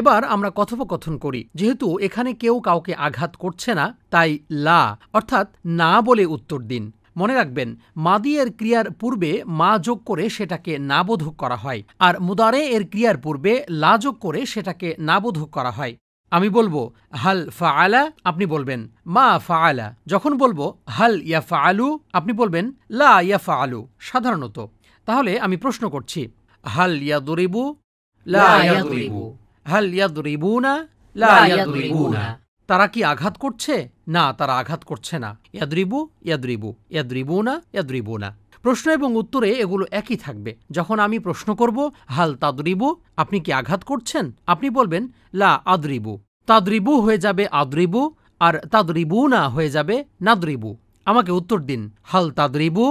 এবার আমরা কথোপকথন করি যেহেতু এখানে কেউ কাউকে আঘাত করছে না তাই লা অর্থাৎ না বলে উত্তর দিন মনে রাখবেন মাদি এর ক্রিয়ার পূর্বে মা যোগ করে সেটাকে নাবোধক করা হয় আর মুদারে এর ক্রিয়ার পূর্বে লা যোগ করে সেটাকে নাবোধক করা হয় আমি বলবো হাল আলা আপনি বলবেন মা আলা যখন বলবো হাল ইয়া ফা আলু আপনি বলবেন লা ইয়া আলু সাধারণত তাহলে আমি প্রশ্ন করছি হাল ইয়াদুরিবু হাল ইয়াদুরিবু না তারা কি আঘাত করছে না তারা আঘাত করছে না ইয়াদরিবু ইয়াদরিবু ইয়াদরিবু না ইয়াদরিবু না প্রশ্ন এবং উত্তরে এগুলো একই থাকবে যখন আমি প্রশ্ন করব হাল তাদরিবু আপনি কি আঘাত করছেন আপনি বলবেন লা আদরিবু তাদরিবু হয়ে যাবে আদরিবু আর তাদরিবু না হয়ে যাবে নাদ্রিবু আমাকে উত্তর দিন হাল তাদরিবু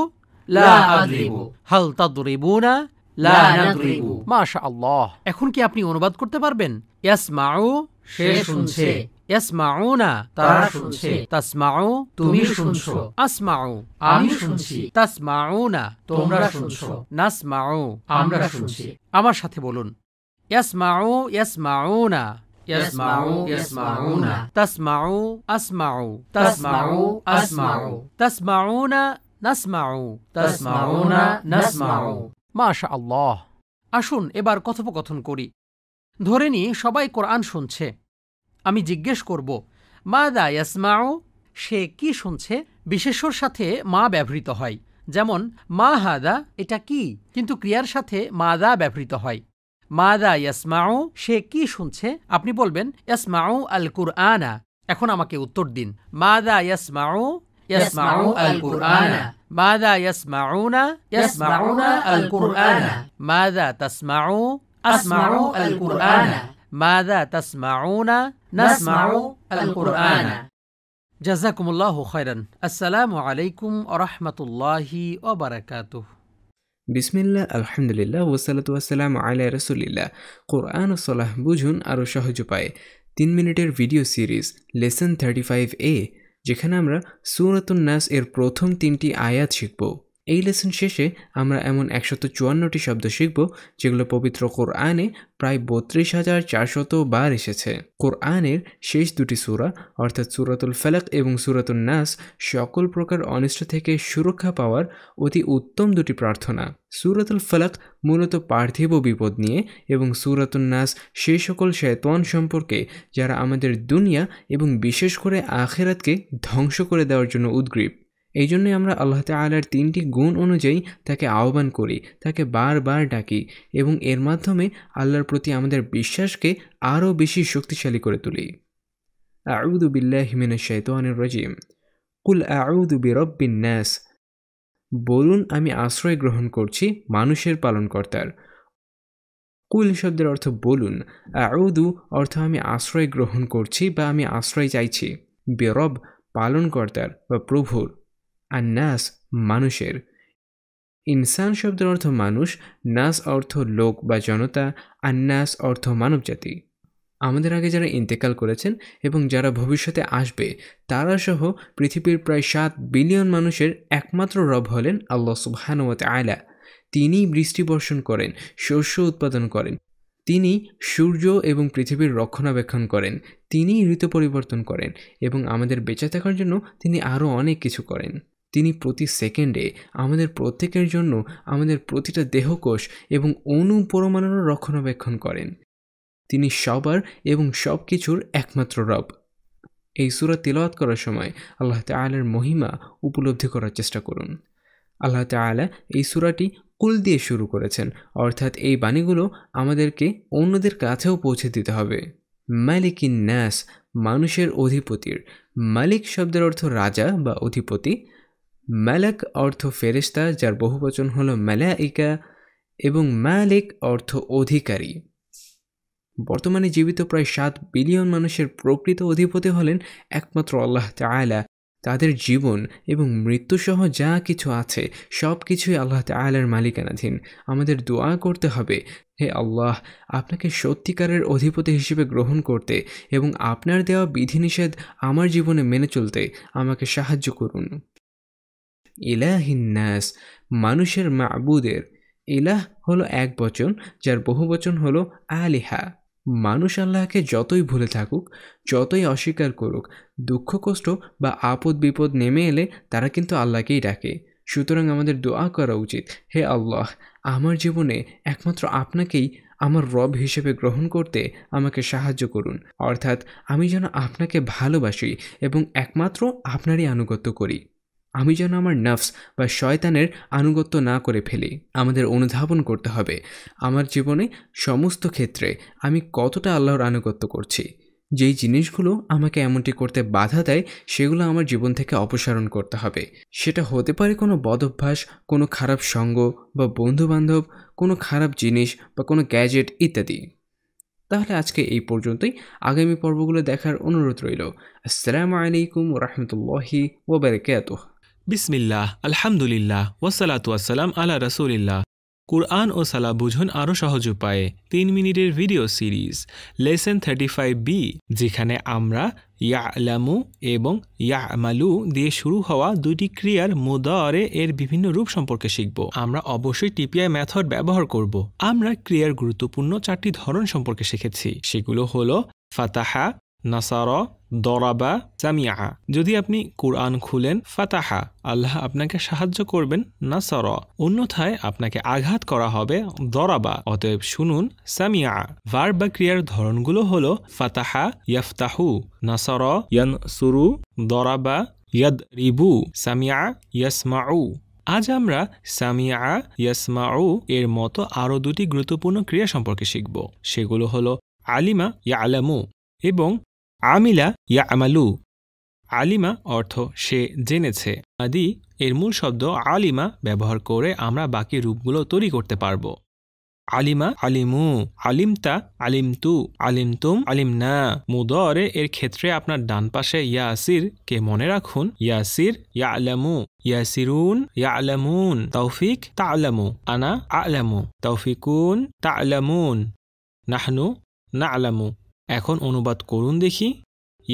এখন কি আপনি অনুবাদ করতে পারবেন সে শুনছে তারা শুনছে তাসমাউ তুমি শুনছো আসমাউ আমি শুনছি তাসমাউনা তোমরা শুনছো নাসমাউ আমরা শুনছি আমার সাথে বলুন ইয়াসমাউ ইয়াসমাউনা يسمعوا يسمعون আসমাও أسمعوا আসমাও أسمعوا না নাসমাউ নাসমাউ মাশা আল্লাহ আসুন এবার কথোপকথন করি ধরে নিই সবাই কোরআন শুনছে আমি জিজ্ঞেস করব মা দা ইয়াসমাউ সে কি শুনছে বিশেষর সাথে মা ব্যবহৃত হয় যেমন মা হাদা এটা কি কিন্তু ক্রিয়ার সাথে মা দা ব্যবহৃত হয় মা দা ইয়াসমাউ সে কি শুনছে আপনি বলবেন ইয়াসমাউ আল কুরআনা এখন আমাকে উত্তর দিন মা দা ইয়াসমাউ يسمعون القرآن ماذا يسمعون يسمعون القرآن ماذا تسمعوا؟ أسمع القرآن ماذا تسمعون نسمع القرآن جزاكم الله خيرا السلام عليكم ورحمة الله وبركاته بسم الله الحمد لله والصلاة والسلام على رسول الله قرآن الصلاة বুঝুন আরও جبائي 10 তিন মিনিটের ভিডিও সিরিজ 35 থার্টি যেখানে আমরা সুরাতুন নাস এর প্রথম তিনটি আয়াত শিখব এই লেসন শেষে আমরা এমন একশত চুয়ান্নটি শব্দ শিখব যেগুলো পবিত্র কোরআনে প্রায় বত্রিশ হাজার চারশত বার এসেছে কোরআনের শেষ দুটি সুরা অর্থাৎ সুরাতুল ফেলাক এবং সুরাতুল নাস সকল প্রকার অনিষ্ট থেকে সুরক্ষা পাওয়ার অতি উত্তম দুটি প্রার্থনা সুরাতুল ফলাক মূলত পার্থিব বিপদ নিয়ে এবং সুরাতুল নাস সেই সকল শেতন সম্পর্কে যারা আমাদের দুনিয়া এবং বিশেষ করে আখেরাতকে ধ্বংস করে দেওয়ার জন্য উদ্গ্রীব এই জন্যই আমরা আল্লাহ তালার তিনটি গুণ অনুযায়ী তাকে আহ্বান করি তাকে বারবার ডাকি এবং এর মাধ্যমে আল্লাহর প্রতি আমাদের বিশ্বাসকে আরও বেশি শক্তিশালী করে তুলি আউদু বিল্লাহ হিমিনা শৈতানুর রাজিম কুল আউদু বিরব্বিন ন্যাস বলুন আমি আশ্রয় গ্রহণ করছি মানুষের পালনকর্তার কুল শব্দের অর্থ বলুন আউদু অর্থ আমি আশ্রয় গ্রহণ করছি বা আমি আশ্রয় চাইছি বেরব পালনকর্তার বা প্রভুর আর নাস মানুষের ইনসান শব্দের অর্থ মানুষ নাস অর্থ লোক বা জনতা আর নাস অর্থ মানবজাতি আমাদের আগে যারা ইন্তেকাল করেছেন এবং যারা ভবিষ্যতে আসবে তারা সহ পৃথিবীর প্রায় সাত বিলিয়ন মানুষের একমাত্র রব হলেন আল্লাহ সুবাহানুয়াত আয়লা তিনি বৃষ্টি বর্ষণ করেন শস্য উৎপাদন করেন তিনি সূর্য এবং পৃথিবীর রক্ষণাবেক্ষণ করেন তিনি ঋতু পরিবর্তন করেন এবং আমাদের বেঁচে থাকার জন্য তিনি আরও অনেক কিছু করেন তিনি প্রতি সেকেন্ডে আমাদের প্রত্যেকের জন্য আমাদের প্রতিটা দেহকোষ এবং অণু পরমাণুর রক্ষণাবেক্ষণ করেন তিনি সবার এবং সব কিছুর একমাত্র রব এই সুরা তিলওয়াত করার সময় আল্লাহ তালের মহিমা উপলব্ধি করার চেষ্টা করুন আল্লাহ তালা এই সুরাটি কুল দিয়ে শুরু করেছেন অর্থাৎ এই বাণীগুলো আমাদেরকে অন্যদের কাছেও পৌঁছে দিতে হবে মালিক ইন ন্যাস মানুষের অধিপতির মালিক শব্দের অর্থ রাজা বা অধিপতি ম্যালাক অর্থ ফেরেস্তা যার বহুবচন হল মালাইকা এবং মালিক অর্থ অধিকারী বর্তমানে জীবিত প্রায় সাত বিলিয়ন মানুষের প্রকৃত অধিপতি হলেন একমাত্র আল্লাহ তালা তাদের জীবন এবং মৃত্যুসহ যা কিছু আছে সব কিছুই আল্লাহ তালার মালিকানাধীন আমাদের দোয়া করতে হবে হে আল্লাহ আপনাকে সত্যিকারের অধিপতি হিসেবে গ্রহণ করতে এবং আপনার দেওয়া বিধিনিষেধ আমার জীবনে মেনে চলতে আমাকে সাহায্য করুন ইলাহিন্নাস মানুষের মাবুদের ইলাহ হলো এক বচন যার বহু বচন হলো আলিহা মানুষ আল্লাহকে যতই ভুলে থাকুক যতই অস্বীকার করুক দুঃখ কষ্ট বা আপদ বিপদ নেমে এলে তারা কিন্তু আল্লাহকেই ডাকে সুতরাং আমাদের দোয়া করা উচিত হে আল্লাহ আমার জীবনে একমাত্র আপনাকেই আমার রব হিসেবে গ্রহণ করতে আমাকে সাহায্য করুন অর্থাৎ আমি যেন আপনাকে ভালোবাসি এবং একমাত্র আপনারই আনুগত্য করি আমি যেন আমার নার্ভস বা শয়তানের আনুগত্য না করে ফেলি আমাদের অনুধাবন করতে হবে আমার জীবনে সমস্ত ক্ষেত্রে আমি কতটা আল্লাহর আনুগত্য করছি যেই জিনিসগুলো আমাকে এমনটি করতে বাধা দেয় সেগুলো আমার জীবন থেকে অপসারণ করতে হবে সেটা হতে পারে কোনো বদভ্যাস কোনো খারাপ সঙ্গ বা বন্ধুবান্ধব কোনো খারাপ জিনিস বা কোনো গ্যাজেট ইত্যাদি তাহলে আজকে এই পর্যন্তই আগামী পর্বগুলো দেখার অনুরোধ রইল আসসালামু আলাইকুম রহমতুল্লাহি ওবরাকাতুহ বিসমিল্লাহ আলহামদুলিল্লাহ ওসালাতু আসসালাম আলা রসুলিল্লাহ কুরআন ও সালা বুঝুন আরও সহজ উপায়ে তিন মিনিটের video series lesson thirty five B যেখানে আমরা ইয়ালামু এবং ইয়ামালু দিয়ে শুরু হওয়া দুইটি ক্রিয়ার মুদারে এর বিভিন্ন রূপ সম্পর্কে শিখব আমরা অবশ্যই টিপিআই মেথড ব্যবহার করব আমরা ক্রিয়ার গুরুত্বপূর্ণ চারটি ধরন সম্পর্কে শিখেছি সেগুলো হলো ফাতাহা নাসারা দরাবা সামিয়াহা যদি আপনি কোরআন খুলেন ফাতাহা আল্লাহ আপনাকে সাহায্য করবেন না সর অন্যথায় আপনাকে আঘাত করা হবে দরাবা অতএব শুনুন সামিয়া ভার বা ক্রিয়ার ধরনগুলো হলো ফাতাহা ইয়াফতাহু নাসর ইয়ান সুরু দরাবা ইয়াদ রিবু সামিয়া ইয়াসমাউ আজ আমরা সামিয়া ইয়াসমাউ এর মতো আরও দুটি গুরুত্বপূর্ণ ক্রিয়া সম্পর্কে শিখব সেগুলো হলো আলিমা ইয়া আলামু এবং আমিলা ইয়া আমালু আলিমা অর্থ সে জেনেছে আদি এর মূল শব্দ আলিমা ব্যবহার করে আমরা বাকি রূপগুলো তৈরি করতে পারব আলিমা আলিমু আলিমতা আলিমতু আলিমতুম আলিমনা মুদরে এর ক্ষেত্রে আপনার ডান পাশে ইয়াসির কে মনে রাখুন ইয়াসির ইয়া আলামু ইয়াসিরুন ইয়া আলামুন তৌফিক তা আলামু আনা আলামু তৌফিকুন তা আলামুন নাহনু না আলামু এখন অনুবাদ করুন দেখি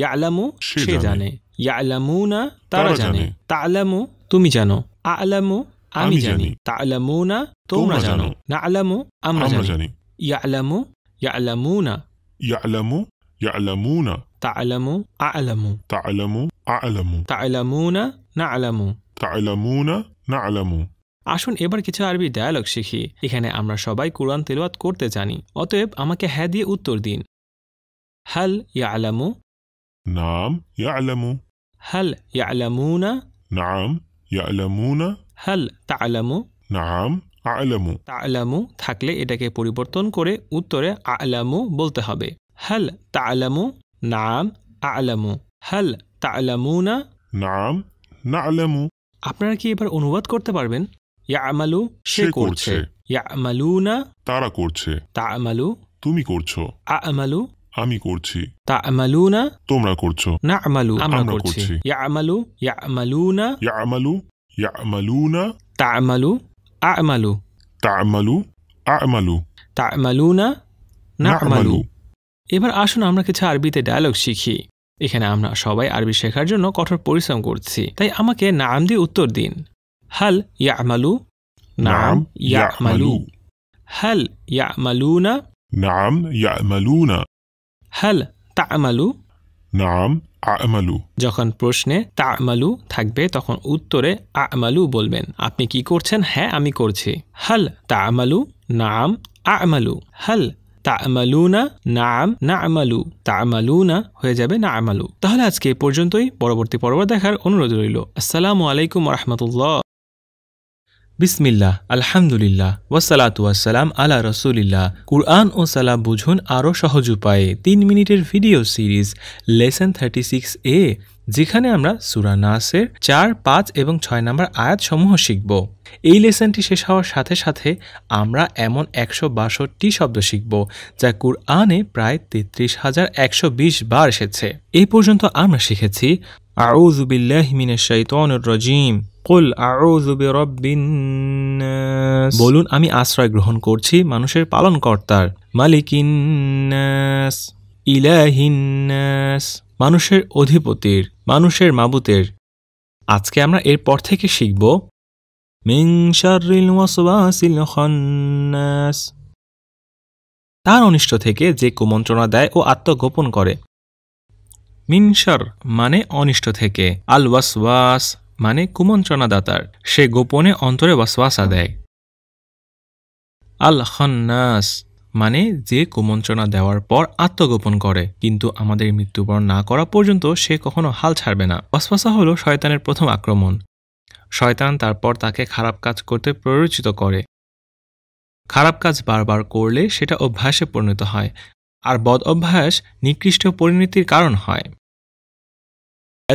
ইয়ালামু সে জানে ইয়ালামু না তারা জানে তালামু তুমি জানো আলামু আমি জানি তালামু না তোমরা জানো না আলামু আমরা জানি ইয়ালামু ইয়ালামু না ইয়ালামু ইয়ালামু না তালামু আলামু তালামু আলামু তালামু না না আলামু তালামু না না আলামু আসুন এবার কিছু আরবি ডায়ালগ শিখি এখানে আমরা সবাই কোরআন তেলাওয়াত করতে জানি অতএব আমাকে হ্যাঁ দিয়ে উত্তর দিন هل يعلم؟ نعم يعلم هل يعلمون؟ نعم يعلمون هل تعلم؟ نعم আলামু তালামু থাকলে এটাকে পরিবর্তন করে উত্তরে আলামু বলতে হবে হাল তালামু নাম আলামু হাল তালামু না নাম নালামু আপনারা কি এবার অনুবাদ করতে পারবেন ইয়ামালু সে করছে ইয়ামালু না তারা করছে তামালু তুমি করছো আমালু আমি করছি তা'মালুনা তোমরা করছো না'মালু আমরা করছি ইয়া'মালু ইয়া'মালুনা ইয়া'মালু ইয়া'মালুনা তা'মালু আ'মালু তা'মালু আ'মালু তা'মালুনা না'মালু এবার আসুন আমরা কিছু আরবিতে ডায়লগ শিখি এখানে আমরা সবাই আরবি শেখার জন্য কঠোর পরিশ্রম করছি তাই আমাকে নাম দিয়ে উত্তর দিন হাল ইয়া'মালু নাম ইয়া'মালু হাল ইয়া'মালুনা নাম ইয়া'মালুনা হাল তা আমালু নাম আমালু যখন প্রশ্নে তা আমালু থাকবে তখন উত্তরে আমালু বলবেন আপনি কি করছেন হ্যাঁ আমি করছি হল তা আমালু নাম আমালু হল তা না নাম না আমালু তা না হয়ে যাবে না আমালু তাহলে আজকে এ পর্যন্তই পরবর্তী পর্ব দেখার অনুরোধ রইল আসসালামু আলাইকুম রহমতুল্লাহ বিসমিল্লা আলহামদুলিল্লাহ ওয়াসালাতু আসসালাম আলা রসুলিল্লাহ কুরআন ও সালাম বুঝুন আরও সহজ উপায়ে তিন মিনিটের video series lesson thirty six A যেখানে আমরা সুরা নাসের চার পাঁচ এবং ছয় নম্বর আয়াতসমূহ শিখব এই লেসনটি শেষ হওয়ার সাথে সাথে আমরা এমন একশো বাষট্টি শব্দ শিখব যা কুরআনে প্রায় তেত্রিশ হাজার একশো বিশ বার এসেছে এই পর্যন্ত আমরা শিখেছি আউজুবিল্লাহমিনের শৈতন রজিম কুল বলুন আমি আশ্রয় গ্রহণ করছি মানুষের পালনকর্তার মালিকিন্নাস ইলাহিন্নাস মানুষের অধিপতির মানুষের মাবুতের আজকে আমরা এরপর থেকে শিখব তার অনিষ্ট থেকে যে কুমন্ত্রণা দেয় ও আত্মগোপন করে মিনসার মানে অনিষ্ট থেকে আল ওয়াসওয়াস মানে কুমন্ত্রণাদাতার সে গোপনে অন্তরে বাসওয়াসা দেয় আল খন্নাস মানে যে কুমন্ত্রণা দেওয়ার পর আত্মগোপন করে কিন্তু আমাদের মৃত্যুবরণ না করা পর্যন্ত সে কখনো হাল ছাড়বে না ওয়াসওয়াসা হলো শয়তানের প্রথম আক্রমণ শয়তান তারপর তাকে খারাপ কাজ করতে প্ররোচিত করে খারাপ কাজ বারবার করলে সেটা অভ্যাসে পরিণত হয় আর বদ অভ্যাস নিকৃষ্ট পরিণতির কারণ হয়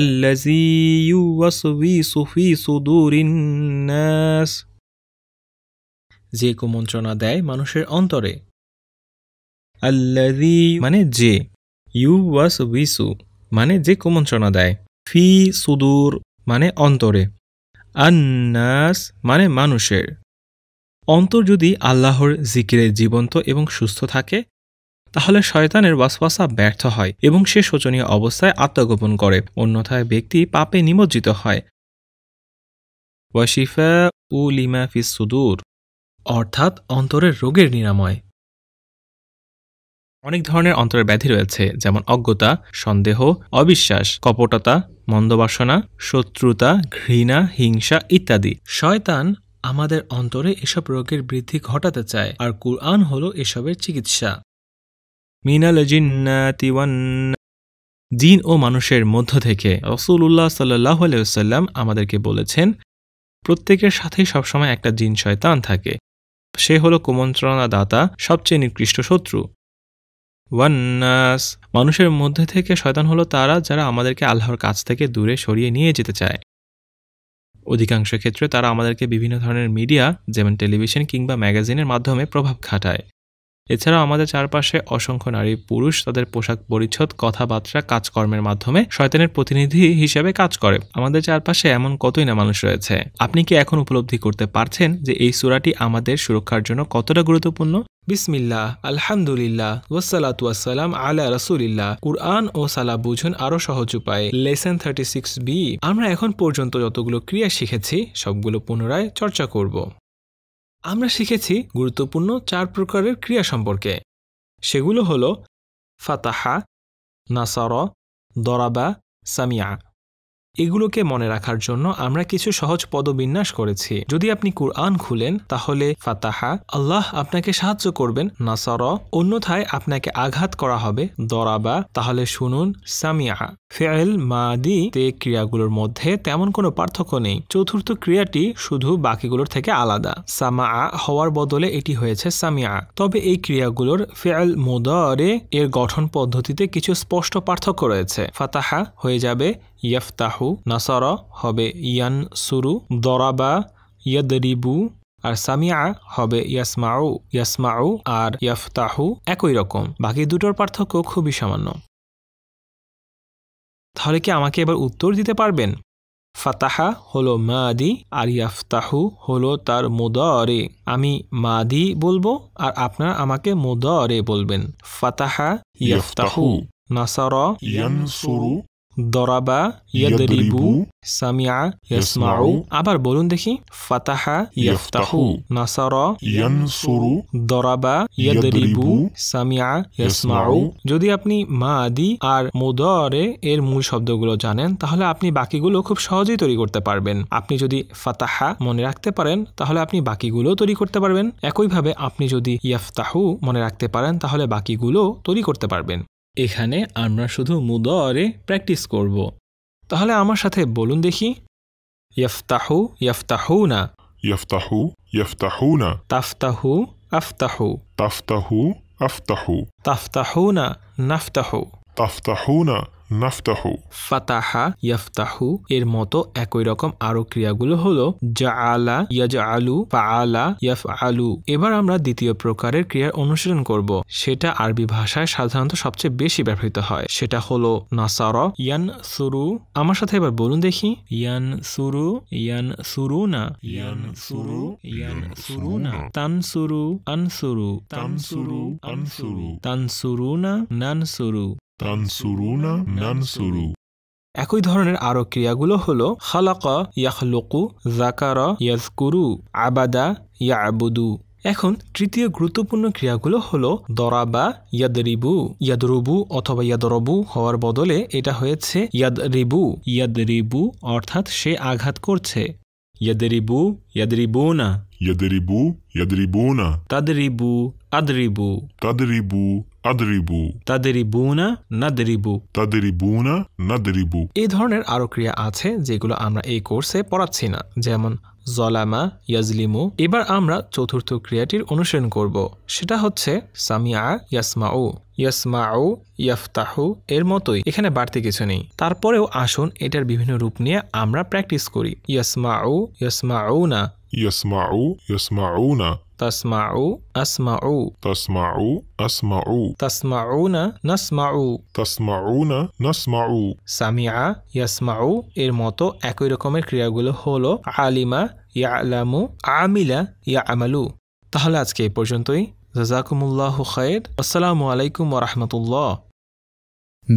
الذي يوسوس في صدور الناس যে কুমন্ত্রণা দেয় মানুষের অন্তরে আল্লাদি মানে যে ইউ ওয়াস উইসু মানে যে কুমন্ত্রণা দেয় ফি সুদূর মানে অন্তরে আন্নাস মানে মানুষের অন্তর যদি আল্লাহর জিকিরে জীবন্ত এবং সুস্থ থাকে তাহলে শয়তানের ওয়াসওয়াসা ব্যর্থ হয় এবং সে শোচনীয় অবস্থায় আত্মগোপন করে অন্যথায় ব্যক্তি পাপে নিমজ্জিত হয় ওয়াশিফা উ লিমা ফিস অর্থাৎ অন্তরের রোগের নিরাময় অনেক ধরনের অন্তরের ব্যাধি রয়েছে যেমন অজ্ঞতা সন্দেহ অবিশ্বাস কপটতা মন্দবাসনা শত্রুতা ঘৃণা হিংসা ইত্যাদি শয়তান আমাদের অন্তরে এসব রোগের বৃদ্ধি ঘটাতে চায় আর কুরআন হলো এসবের চিকিৎসা মিনাল জিন ও মানুষের মধ্য থেকে উল্লাহ সাল্লাহ আলাইসাল্লাম আমাদেরকে বলেছেন প্রত্যেকের সাথেই সবসময় একটা জিন শয়তান থাকে সে হল দাতা সবচেয়ে নিকৃষ্ট শত্রু ওয়ান্নাস মানুষের মধ্যে থেকে শয়তান হলো তারা যারা আমাদেরকে আল্লাহর কাছ থেকে দূরে সরিয়ে নিয়ে যেতে চায় অধিকাংশ ক্ষেত্রে তারা আমাদেরকে বিভিন্ন ধরনের মিডিয়া যেমন টেলিভিশন কিংবা ম্যাগাজিনের মাধ্যমে প্রভাব খাটায় এছাড়াও আমাদের চারপাশে অসংখ্য নারী পুরুষ তাদের পোশাক পরিচ্ছদ কথাবার্তা কাজকর্মের মাধ্যমে শয়তানের প্রতিনিধি হিসেবে কাজ করে আমাদের চারপাশে এমন কতই না মানুষ রয়েছে আপনি কি এখন উপলব্ধি করতে পারছেন যে এই সুরাটি আমাদের সুরক্ষার জন্য কতটা গুরুত্বপূর্ণ বিসমিল্লাহ আলহামদুলিল্লাহ ওসালাত ওয়াসালাম আলা রসুলিল্লাহ কুরআন ও সালা বুঝুন আরো সহজ উপায়ে লেসন থার্টি সিক্স বি আমরা এখন পর্যন্ত যতগুলো ক্রিয়া শিখেছি সবগুলো পুনরায় চর্চা করব আমরা শিখেছি গুরুত্বপূর্ণ চার প্রকারের ক্রিয়া সম্পর্কে সেগুলো হল ফাতাহা নাসর দরাবা সামিয়া এগুলোকে মনে রাখার জন্য আমরা কিছু সহজ পদবিন্যাস করেছি যদি আপনি কুরআন খুলেন তাহলে ফাতাহা আল্লাহ আপনাকে সাহায্য করবেন নাসর অন্যথায় আপনাকে আঘাত করা হবে দরাবা তাহলে শুনুন সামিয়া ফেয়েল তে ক্রিয়াগুলোর মধ্যে তেমন কোনো পার্থক্য নেই চতুর্থ ক্রিয়াটি শুধু বাকিগুলোর থেকে আলাদা সামা হওয়ার বদলে এটি হয়েছে সামিয়া তবে এই ক্রিয়াগুলোর ফেয়েল মোদরে এর গঠন পদ্ধতিতে কিছু স্পষ্ট পার্থক্য রয়েছে ফাতাহা হয়ে যাবে ইয়ফতাহু নাসর হবে ইয়ান সুরু দরাবা ইয়াদরিবু আর সামিয়া হবে ইয়াসমাউ ইয়াসমাউ আর ইয়াফতাহু একই রকম বাকি দুটোর পার্থক্য খুবই সামান্য তাহলে কি আমাকে এবার উত্তর দিতে পারবেন ফাতাহা হলো মাদি আর ইয়াফতাহু হলো তার মোদরে আমি মাদি বলবো আর আপনারা আমাকে মোদরে বলবেন ফাতাহা ইয়াফতাহু নাসারা ইয়ানসুরু দরাবা ইয়াদরিবু সামিয়া ইয়াসমাউ আবার বলুন দেখি ফাতাহা ইয়াফতাহু নাসারা ইয়ানসুরু দরাবা ইয়াদরিবু সামিয়া ইয়াসমাউ যদি আপনি মাদি আর মুদরে এর মূল শব্দগুলো জানেন তাহলে আপনি বাকিগুলো খুব সহজেই তৈরি করতে পারবেন আপনি যদি ফাতাহা মনে রাখতে পারেন তাহলে আপনি বাকিগুলো তৈরি করতে পারবেন একইভাবে আপনি যদি ইয়াফতাহু মনে রাখতে পারেন তাহলে বাকিগুলো তৈরি করতে পারবেন এখানে আমরা শুধু মুদরে প্র্যাকটিস করব তাহলে আমার সাথে বলুন দেখি ইয়াফতাহু ইয়াফতাহু না ইয়াফতাহু ইয়াফতাহু না তাফতাহু আফতাহু তাফতাহু আফতাহু তাফতাহু না নাফতাহু তাফতাহু না নাফতাহু ফাতাহা ইয়াফতাহু এর মতো একই রকম আরো ক্রিয়াগুলো হলো জাআলা আলা ফাআলা আলু আলু এবার আমরা দ্বিতীয় প্রকারের ক্রিয়ার অনুশীলন করব সেটা আরবি ভাষায় সাধারণত সবচেয়ে বেশি ব্যবহৃত হয় সেটা হলো নাসার ইয়ান সুরু আমার সাথে এবার বলুন দেখি ইয়ান সুরু ইয়ান সুরু না ইয়ান সুরু ইয়ান তানসুরুনা নানসুরু না নানসুরু একই ধরনের আরও ক্রিয়াগুলো হল খালাকা ইয়াহলুকু জাকার ইয়াসকুরু আবাদা ইয়াবুদু এখন তৃতীয় গুরুত্বপূর্ণ ক্রিয়াগুলো হল দরাবা ইয়াদরিবু ইয়াদরুবু অথবা ইয়াদরবু হওয়ার বদলে এটা হয়েছে ইয়াদরিবু ইয়াদরিবু অর্থাৎ সে আঘাত করছে ইয়াদরিবু ইয়াদরিবুনা ইয়াদরিবু ইয়াদরিবুনা তাদরিবু আদরিবু তাদরিবু আদরিবু তাদেরিবুনা নাদরিবু তাদেরিবুনা নাদরিবু এই ধরনের আরো ক্রিয়া আছে যেগুলো আমরা এই কোর্সে পড়াচ্ছি না যেমন জলামা ইয়াজলিমু এবার আমরা চতুর্থ ক্রিয়াটির অনুসরণ করব সেটা হচ্ছে সামিয়া ইয়াসমাউ ইয়াসমাউ ইয়াফতাহু এর মতোই এখানে বাড়তি কিছু নেই তারপরেও আসুন এটার বিভিন্ন রূপ নিয়ে আমরা প্র্যাকটিস করি ইয়াসমাউ ইয়াসমাউনা ইয়াসমাউ ইয়াসমাউনা تسمع أسمع تسمع أسمع تسمعون نسمع تسمعون نسمع سمع يسمع الموت أكيد كم الكريغول هولو علم يعلم عمل يعمل تحلات كي بوجنتوي جزاكم الله خير والسلام عليكم ورحمة الله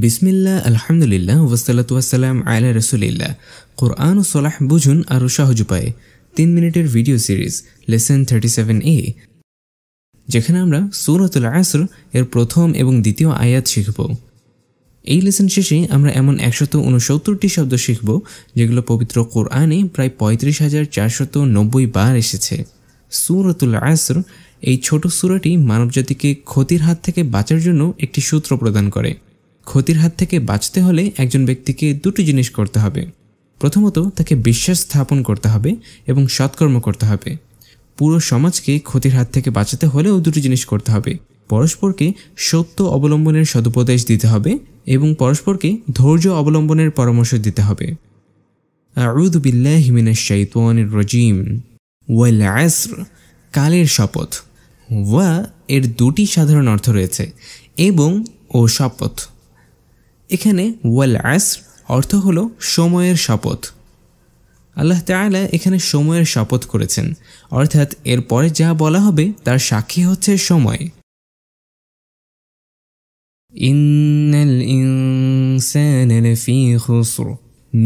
بسم الله الحمد لله والصلاة والسلام على رسول الله قرآن صلح بوجن أرشاه جبائي তিন মিনিটের video series lesson thirty seven A যেখানে আমরা সুরতুল আসর এর প্রথম এবং দ্বিতীয় আয়াত শিখব এই লেসন শেষে আমরা এমন একশত উনসত্তরটি শব্দ শিখব যেগুলো পবিত্র কোরআনে প্রায় পঁয়ত্রিশ হাজার চারশত নব্বই বার এসেছে সুরতুল আসর এই ছোট সুরাটি মানবজাতিকে ক্ষতির হাত থেকে বাঁচার জন্য একটি সূত্র প্রদান করে ক্ষতির হাত থেকে বাঁচতে হলে একজন ব্যক্তিকে দুটি জিনিস করতে হবে প্রথমত তাকে বিশ্বাস স্থাপন করতে হবে এবং সৎকর্ম করতে হবে পুরো সমাজকে ক্ষতির হাত থেকে বাঁচাতে হলেও দুটি জিনিস করতে হবে পরস্পরকে সত্য অবলম্বনের সদুপদেশ দিতে হবে এবং পরস্পরকে ধৈর্য অবলম্বনের পরামর্শ দিতে হবে রজিম ওয়াল কালের শপথ ওয়া এর দুটি সাধারণ অর্থ রয়েছে এবং ও শপথ এখানে ওয়াল আস্র অর্থ হল সময়ের শপথ আল্লাহ তালা এখানে সময়ের শপথ করেছেন অর্থাৎ এরপরে যা বলা হবে তার সাক্ষী হচ্ছে সময় নিশ্চয়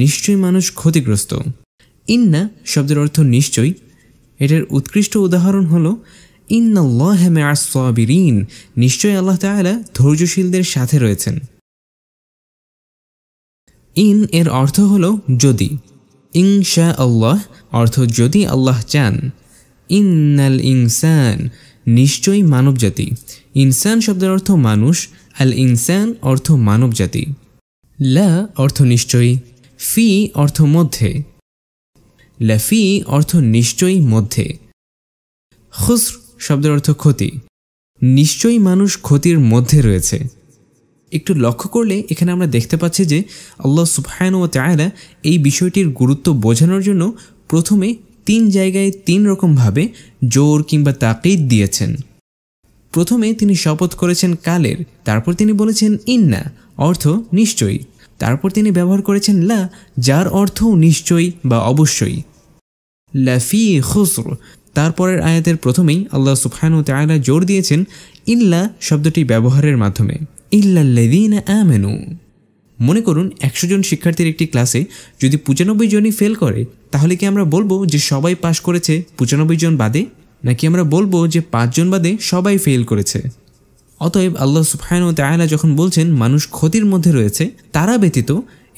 নিশ্চয়ই মানুষ ক্ষতিগ্রস্ত ইন্না শব্দের অর্থ নিশ্চয়ই এটার উৎকৃষ্ট উদাহরণ হল ইন্না মে আসাবিরিন নিশ্চয়ই আল্লাহ তালা ধৈর্যশীলদের সাথে রয়েছেন ইন এর অর্থ হলো যদি শাহ আল্লাহ অর্থ যদি আল্লাহ চান ইন্নাল ইনসান নিশ্চয়ই মানবজাতি ইনসান শব্দের অর্থ মানুষ আল ইনসান অর্থ মানবজাতি লা অর্থ নিশ্চয়ই ফি অর্থ মধ্যে লাফি অর্থ নিশ্চয়ই মধ্যে খুস শব্দের অর্থ ক্ষতি নিশ্চয়ই মানুষ ক্ষতির মধ্যে রয়েছে একটু লক্ষ্য করলে এখানে আমরা দেখতে পাচ্ছি যে আল্লাহ সুফায়ন ও তায়রা এই বিষয়টির গুরুত্ব বোঝানোর জন্য প্রথমে তিন জায়গায় তিন রকমভাবে জোর কিংবা তাকিদ দিয়েছেন প্রথমে তিনি শপথ করেছেন কালের তারপর তিনি বলেছেন ইন্না অর্থ নিশ্চয়ই তারপর তিনি ব্যবহার করেছেন লা যার অর্থ নিশ্চয়ই বা অবশ্যই লাফি খুসর তারপরের আয়াতের প্রথমেই আল্লাহ ও তায়লা জোর দিয়েছেন ইল্লা শব্দটি ব্যবহারের মাধ্যমে ইল্লাল্লাদিনা আমানু মনে করুন একশো জন শিক্ষার্থীর একটি ক্লাসে যদি পঁচানব্বই জনই ফেল করে তাহলে কি আমরা বলবো যে সবাই পাশ করেছে পঁচানব্বই জন বাদে নাকি আমরা বলবো যে পাঁচজন বাদে সবাই ফেল করেছে অতএব আল্লাহ সুফায়ন তায়লা যখন বলছেন মানুষ ক্ষতির মধ্যে রয়েছে তারা ব্যতীত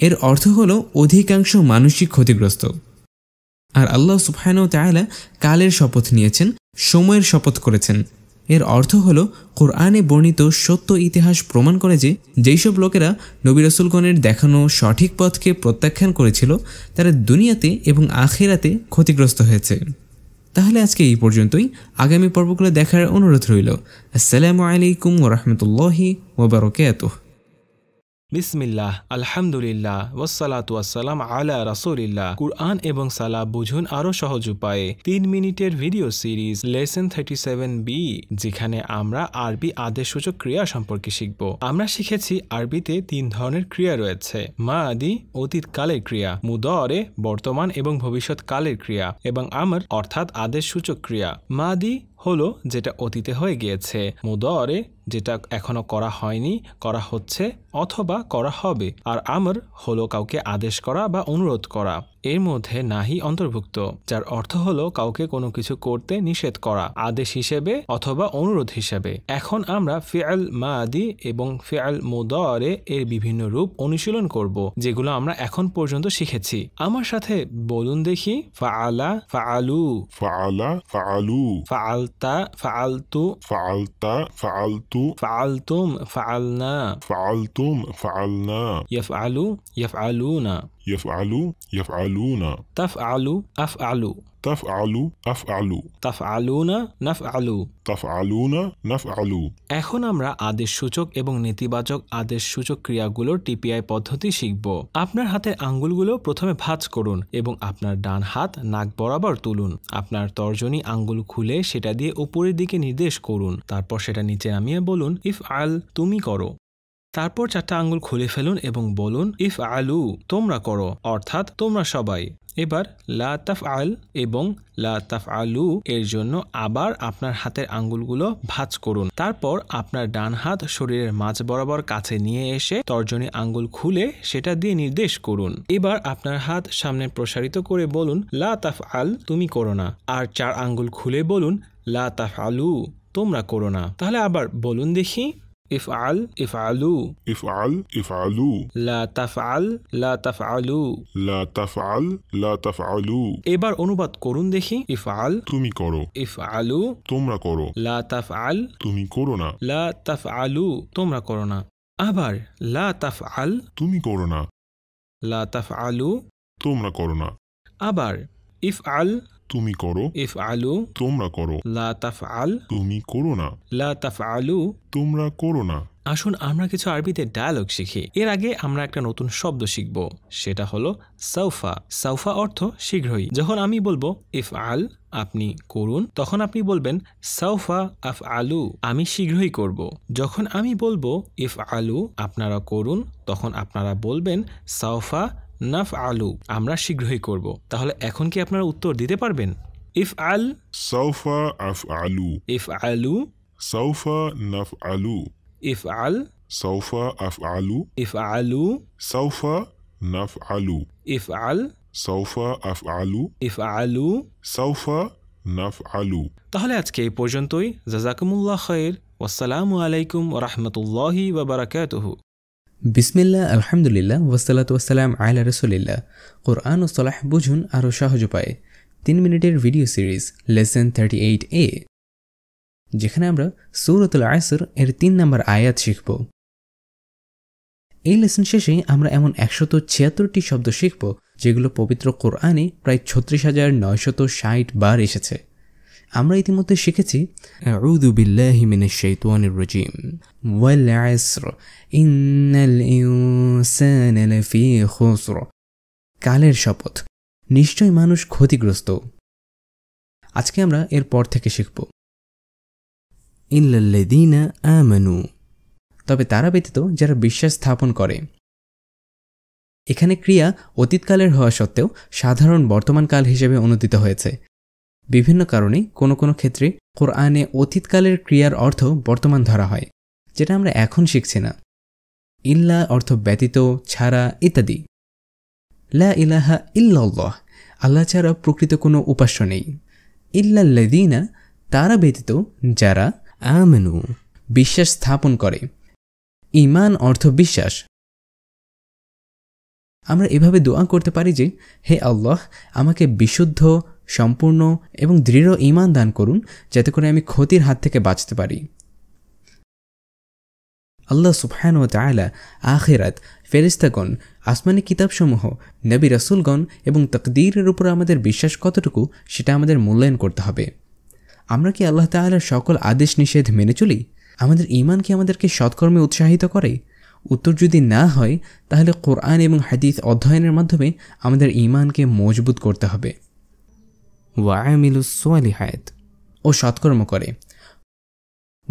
এর অর্থ হল অধিকাংশ মানুষই ক্ষতিগ্রস্ত আর আল্লাহ সুফায়ন তায়লা কালের শপথ নিয়েছেন সময়ের শপথ করেছেন এর অর্থ হলো কোরআনে বর্ণিত সত্য ইতিহাস প্রমাণ করে যে যেইসব লোকেরা নবী রসুলগণের দেখানো সঠিক পথকে প্রত্যাখ্যান করেছিল তারা দুনিয়াতে এবং আখেরাতে ক্ষতিগ্রস্ত হয়েছে তাহলে আজকে এই পর্যন্তই আগামী পর্বগুলো দেখার অনুরোধ রইল আসসালামু আলাইকুম ওরহমতুল্লাহি ওবরকাত বিসমিল্লাহ আলহামদুলিল্লাহ ওসালাত ওয়াসালাম আলা রাসুলিল্লাহ কুরআন এবং সালা বুঝুন আরও সহজ উপায়ে তিন মিনিটের video series lesson thirty seven B যেখানে আমরা আরবি আদেশসূচক ক্রিয়া সম্পর্কে শিখব আমরা শিখেছি আরবিতে তিন ধরনের ক্রিয়া রয়েছে মা আদি অতীত কালের ক্রিয়া মুদরে বর্তমান এবং ভবিষ্যৎ কালের ক্রিয়া এবং আমর অর্থাৎ আদেশসূচক ক্রিয়া মা হলো যেটা অতীতে হয়ে গিয়েছে মুদরে যেটা এখনো করা হয়নি করা হচ্ছে অথবা করা হবে আর আমর হলো কাউকে আদেশ করা বা অনুরোধ করা এর মধ্যে নাহি অন্তর্ভুক্ত যার অর্থ হলো কাউকে কোনো কিছু করতে নিষেধ করা আদেশ হিসেবে অথবা অনুরোধ হিসেবে এখন আমরা ফেয়াল মাদি এবং ফেয়াল মোদরে এর বিভিন্ন রূপ অনুশীলন করব যেগুলো আমরা এখন পর্যন্ত শিখেছি আমার সাথে বলুন দেখি ফাআলা ফাআলু ফাআলা ফাআলু ফাআলতা ফাআলতু ফাআলতা ফাআলতু ফাআলতুম ফাআলনা ফাআলতুম ফাআলনা ইয়াফআলু ইয়াফআলুনা يفعل يفعلون تفعل أفعل تفعل أفعل تفعلون نفعل تفعلون نفعل এখন আমরা আদেশ সূচক এবং নেতিবাচক আদেশ সূচক ক্রিয়াগুলোর টিপিআই পদ্ধতি শিখব আপনার হাতের আঙ্গুলগুলো প্রথমে ভাঁজ করুন এবং আপনার ডান হাত নাক বরাবর তুলুন আপনার তর্জনী আঙ্গুল খুলে সেটা দিয়ে উপরের দিকে নির্দেশ করুন তারপর সেটা নিচে নামিয়ে বলুন ইফ আল তুমি করো তারপর চারটা আঙ্গুল খুলে ফেলুন এবং বলুন ইফ আলু তোমরা করো অর্থাৎ তোমরা সবাই এবার লাতাফ আল এবং লাতাফ আলু এর জন্য আবার আপনার হাতের আঙ্গুলগুলো ভাঁজ করুন তারপর আপনার ডান হাত শরীরের মাঝ বরাবর কাছে নিয়ে এসে তর্জনী আঙ্গুল খুলে সেটা দিয়ে নির্দেশ করুন এবার আপনার হাত সামনে প্রসারিত করে বলুন লাতাফ আল তুমি করো না আর চার আঙ্গুল খুলে বলুন লাতাফ আলু তোমরা করো না তাহলে আবার বলুন দেখি ইফআল ইফআলু ইফআল ইফআলু লা তাফআল লা তাফআলু লা তাফআল লা তাফআলু এবার অনুবাদ করুন দেখি ইফআল তুমি করো ইফআলু তোমরা করো লা তাফআল তুমি করো না লা তাফআলু তোমরা করো না আবার লা তাফআল তুমি করো না লা তাফআলু তোমরা করো না আবার ইফআল তুমি করো ইফ আলু তোমরা করো লা তাফ আল তুমি করো না লা তাফ আলু তোমরা করো না আসুন আমরা কিছু আরবিতে ডায়ালগ শিখি এর আগে আমরা একটা নতুন শব্দ শিখব সেটা হলো সাউফা সাউফা অর্থ শীঘ্রই যখন আমি বলবো ইফ আল আপনি করুন তখন আপনি বলবেন সাউফা আফ আলু আমি শীঘ্রই করব যখন আমি বলবো ইফ আলু আপনারা করুন তখন আপনারা বলবেন সাউফা নাফ আলু আমরা শীঘ্রই করব তাহলে এখন কি আপনারা উত্তর দিতে পারবেন ইফ আল সৌফা আফ আলু ইফ আলু সৌফা নাফ আলু ইফ আল সৌফা আফ আলু ইফ আলু সৌফা নাফ আলু ইফ আল সৌফা আফ আলু ইফ আলু সৌফা নাফ আলু তাহলে আজকে এই পর্যন্তই জাজাকুমুল্লাহ খয়ের ওসালামু আলাইকুম রহমতুল্লাহি বাবারাকাতহু বিসমিল্লা আলহামদুলিল্লাহ ওয়াসালাত ওয়াসালাম আয়লা রসুলিল্লাহ কোরআন ও সলাহ বুঝুন আরও সহজ উপায় তিন মিনিটের video series lesson thirty eight A যেখানে আমরা সৌরতুল আয়সর এর তিন নম্বর আয়াত শিখব এই লেসন শেষে আমরা এমন একশত ছিয়াত্তরটি শব্দ শিখব যেগুলো পবিত্র কোরআনে প্রায় ছত্রিশ হাজার নয়শত ষাট বার এসেছে আমরা ইতিমধ্যে শিখেছি কালের শপথ নিশ্চয় মানুষ ক্ষতিগ্রস্ত আজকে আমরা এর পর থেকে শিখব ইল্লাল্লাযীনা আমানু তবে তারা ব্যতীত যারা বিশ্বাস স্থাপন করে এখানে ক্রিয়া অতীতকালের হওয়া সত্ত্বেও সাধারণ বর্তমানকাল হিসেবে অনুদিত হয়েছে বিভিন্ন কারণে কোনো কোনো ক্ষেত্রে কোরআনে অতীতকালের ক্রিয়ার অর্থ বর্তমান ধরা হয় যেটা আমরা এখন শিখছি না ইল্লা অর্থ ব্যতীত ছাড়া ইত্যাদি লা ইলাহা ইল্লাল্লাহ আল্লাহ ছাড়া প্রকৃত কোনো উপাস্য নেই লেদিনা তারা ব্যতীত যারা আমানু বিশ্বাস স্থাপন করে ইমান অর্থ বিশ্বাস আমরা এভাবে দোয়া করতে পারি যে হে আল্লাহ আমাকে বিশুদ্ধ সম্পূর্ণ এবং দৃঢ় ইমান দান করুন যাতে করে আমি ক্ষতির হাত থেকে বাঁচতে পারি আল্লাহ সুফায়ন ও তায়লা আখেরাত ফেরিস্তাগণ আসমানি কিতাবসমূহ নবী রাসুলগণ এবং তকদিরের উপর আমাদের বিশ্বাস কতটুকু সেটা আমাদের মূল্যায়ন করতে হবে আমরা কি আল্লাহ তালার সকল আদেশ নিষেধ মেনে চলি আমাদের ইমান কি আমাদেরকে সৎকর্মে উৎসাহিত করে উত্তর যদি না হয় তাহলে কোরআন এবং হাদিস অধ্যয়নের মাধ্যমে আমাদের ইমানকে মজবুত করতে হবে ওয়ামিলুসোয়ালিহায়াত ও সৎকর্ম করে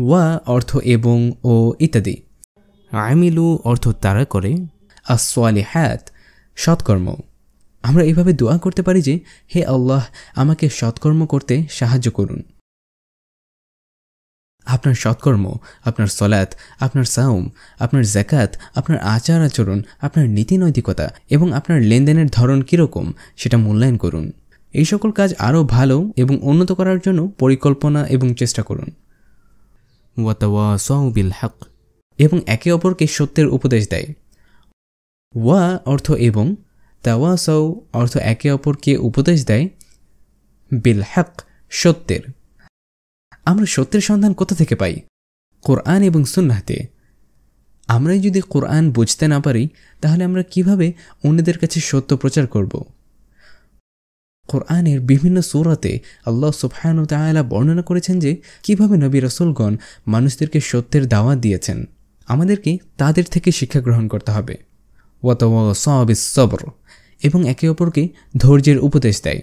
ওয়া অর্থ এবং ও ইত্যাদি আমিলু অর্থ তারা করে আসোয়ালিহায়াত সৎকর্ম আমরা এভাবে দোয়া করতে পারি যে হে আল্লাহ আমাকে সৎকর্ম করতে সাহায্য করুন আপনার সৎকর্ম আপনার সলাৎ আপনার সাউম আপনার জাকাত আপনার আচার আচরণ আপনার নীতি নৈতিকতা এবং আপনার লেনদেনের ধরন কীরকম সেটা মূল্যায়ন করুন এই সকল কাজ আরও ভালো এবং উন্নত করার জন্য পরিকল্পনা এবং চেষ্টা করুন বিল হক এবং একে অপরকে সত্যের উপদেশ দেয় ওয়া অর্থ এবং সাউ অর্থ একে অপরকে উপদেশ দেয় বিল হক সত্যের আমরা সত্যের সন্ধান কোথা থেকে পাই কোরআন এবং সুন্নাতে আমরাই যদি কোরআন বুঝতে না পারি তাহলে আমরা কিভাবে অন্যদের কাছে সত্য প্রচার করবো কোরআনের বিভিন্ন সুরাতে আল্লাহ সুফহায়ন তালা বর্ণনা করেছেন যে কিভাবে নবী রসুলগণ মানুষদেরকে সত্যের দাওয়াত দিয়েছেন আমাদেরকে তাদের থেকে শিক্ষা গ্রহণ করতে হবে ওয়াত সবর এবং একে অপরকে ধৈর্যের উপদেশ দেয়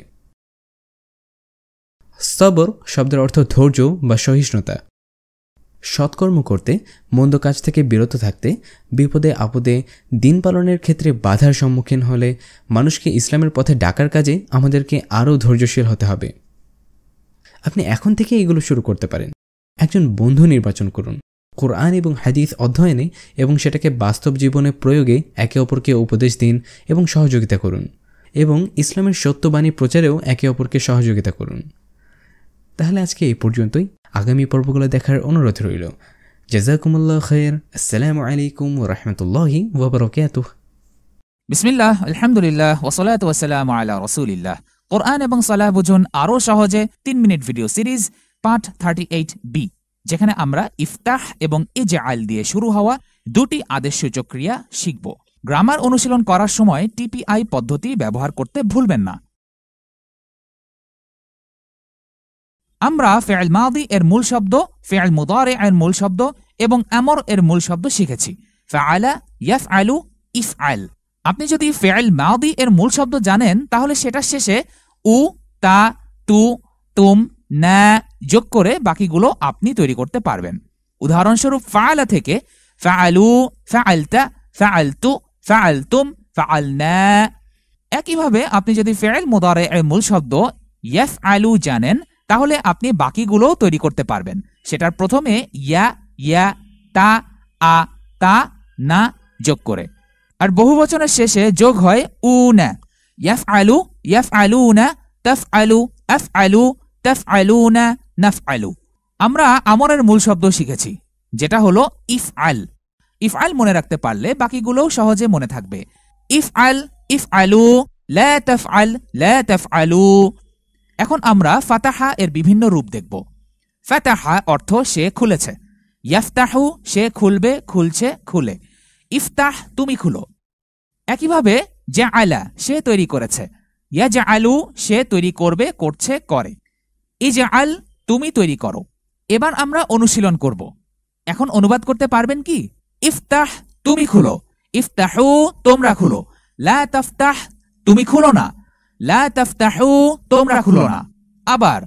সবর শব্দের অর্থ ধৈর্য বা সহিষ্ণুতা সৎকর্ম করতে মন্দ কাজ থেকে বিরত থাকতে বিপদে আপদে দিন পালনের ক্ষেত্রে বাধার সম্মুখীন হলে মানুষকে ইসলামের পথে ডাকার কাজে আমাদেরকে আরও ধৈর্যশীল হতে হবে আপনি এখন থেকে এগুলো শুরু করতে পারেন একজন বন্ধু নির্বাচন করুন কোরআন এবং হাদিস অধ্যয়নে এবং সেটাকে বাস্তব জীবনে প্রয়োগে একে অপরকে উপদেশ দিন এবং সহযোগিতা করুন এবং ইসলামের সত্যবাণী প্রচারেও একে অপরকে সহযোগিতা করুন তাহলে আজকে এই পর্যন্তই আগামী পর্বগুলো দেখার অনুরোধ রইল জাজাকুমুল্লাহ খের আসসালামু আলাইকুম রহমতুল্লাহি ওবরকাতুহ বিসমিল্লাহ আলহামদুলিল্লাহ ওসলাত ওসালাম আলা রাসূলিল্লাহ কোরআন এবং সালাহ বুঝুন আরো সহজে তিন minute video series part thirty eight B যেখানে আমরা ইফতাহ এবং এজে আইল দিয়ে শুরু হওয়া দুটি আদেশসূচক ক্রিয়া শিখব গ্রামার অনুশীলন করার সময় টিপিআই পদ্ধতি ব্যবহার করতে ভুলবেন না আমরা ফেয়াল মাদি এর মূল শব্দ ফেয়াল মুদারে এর মূল শব্দ এবং আমর এর মূল শব্দ শিখেছি আপনি যদি ফেয়াল মাদি এর মূল শব্দ জানেন তাহলে সেটার শেষে উ তা তু তুম না যোগ করে বাকিগুলো আপনি তৈরি করতে পারবেন উদাহরণস্বরূপ ফায়ালা থেকে ফাআলু ফাআলতা ফাআলতু ফাআলতুম ন্যা একইভাবে আপনি যদি ফেয়াল মুদারে এর মূল শব্দ ইয়াফ আলু জানেন তাহলে আপনি বাকিগুলোও তৈরি করতে পারবেন সেটার প্রথমে ইয়া ইয়া তা আ তা না যোগ করে আর বহু বচনের শেষে যোগ হয় উ না ইয়াফ আলু ইয়াফ আলু না তফ আলু এফ আলু তফ আলু না নফ আলু আমরা আমরের মূল শব্দ শিখেছি যেটা হলো ইফ আল ইফ আল মনে রাখতে পারলে বাকিগুলোও সহজে মনে থাকবে ইফ আল ইফ আলু লা তফ আল লা তফ আলু এখন আমরা ফাতাহা এর বিভিন্ন রূপ দেখব ফাতাহা অর্থ সে খুলেছে ইয়াফতাহু সে খুলবে খুলছে খুলে ইফতাহ তুমি খুলো একইভাবে যা আলা সে তৈরি করেছে ইয়া যা আলু সে তৈরি করবে করছে করে ই ইজা আল তুমি তৈরি করো এবার আমরা অনুশীলন করব এখন অনুবাদ করতে পারবেন কি ইফতাহ তুমি খুলো ইফতাহু তোমরা খুলো লা তাফতাহ তুমি খুলো না লা তাফতাহু তোমরা খুলো না আবার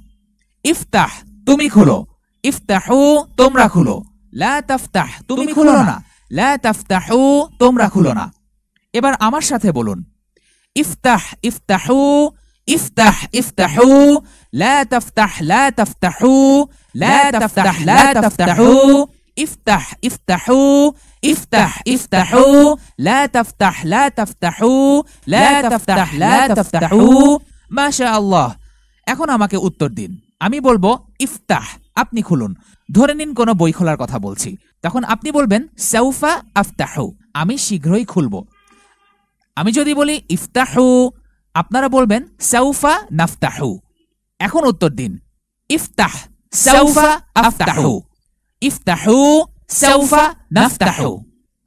ইফতাহ তুমি খুলো ইফতাহু তোমরা খুলো লা তাফতাহ তুমি খুলো না লা তাফতাহু তোমরা খুলো না এবার আমার সাথে বলুন ইফতাহ ইফতাহু ইফতাহ ইফতাহু লা তাফতাহ লা তাফতাহু লা তাফতাহ লা তাফতাহু ইফতাহ ইফতাহু افتح افتحوا لا تفتح لا تفتحوا لا تفتح لا تفتحوا ما شاء الله এখন আমাকে উত্তর দিন আমি বলবো ইফতাহ আপনি খুলুন ধরে নিন কোনো বই খোলার কথা বলছি তখন আপনি বলবেন সাউফা আফতাহু আমি শীঘ্রই খুলব আমি যদি বলি ইফতাহু আপনারা বলবেন সাউফা নাফতাহু এখন উত্তর দিন ইফতাহ সাউফা আফতাহু ইফতাহু سوف نفتح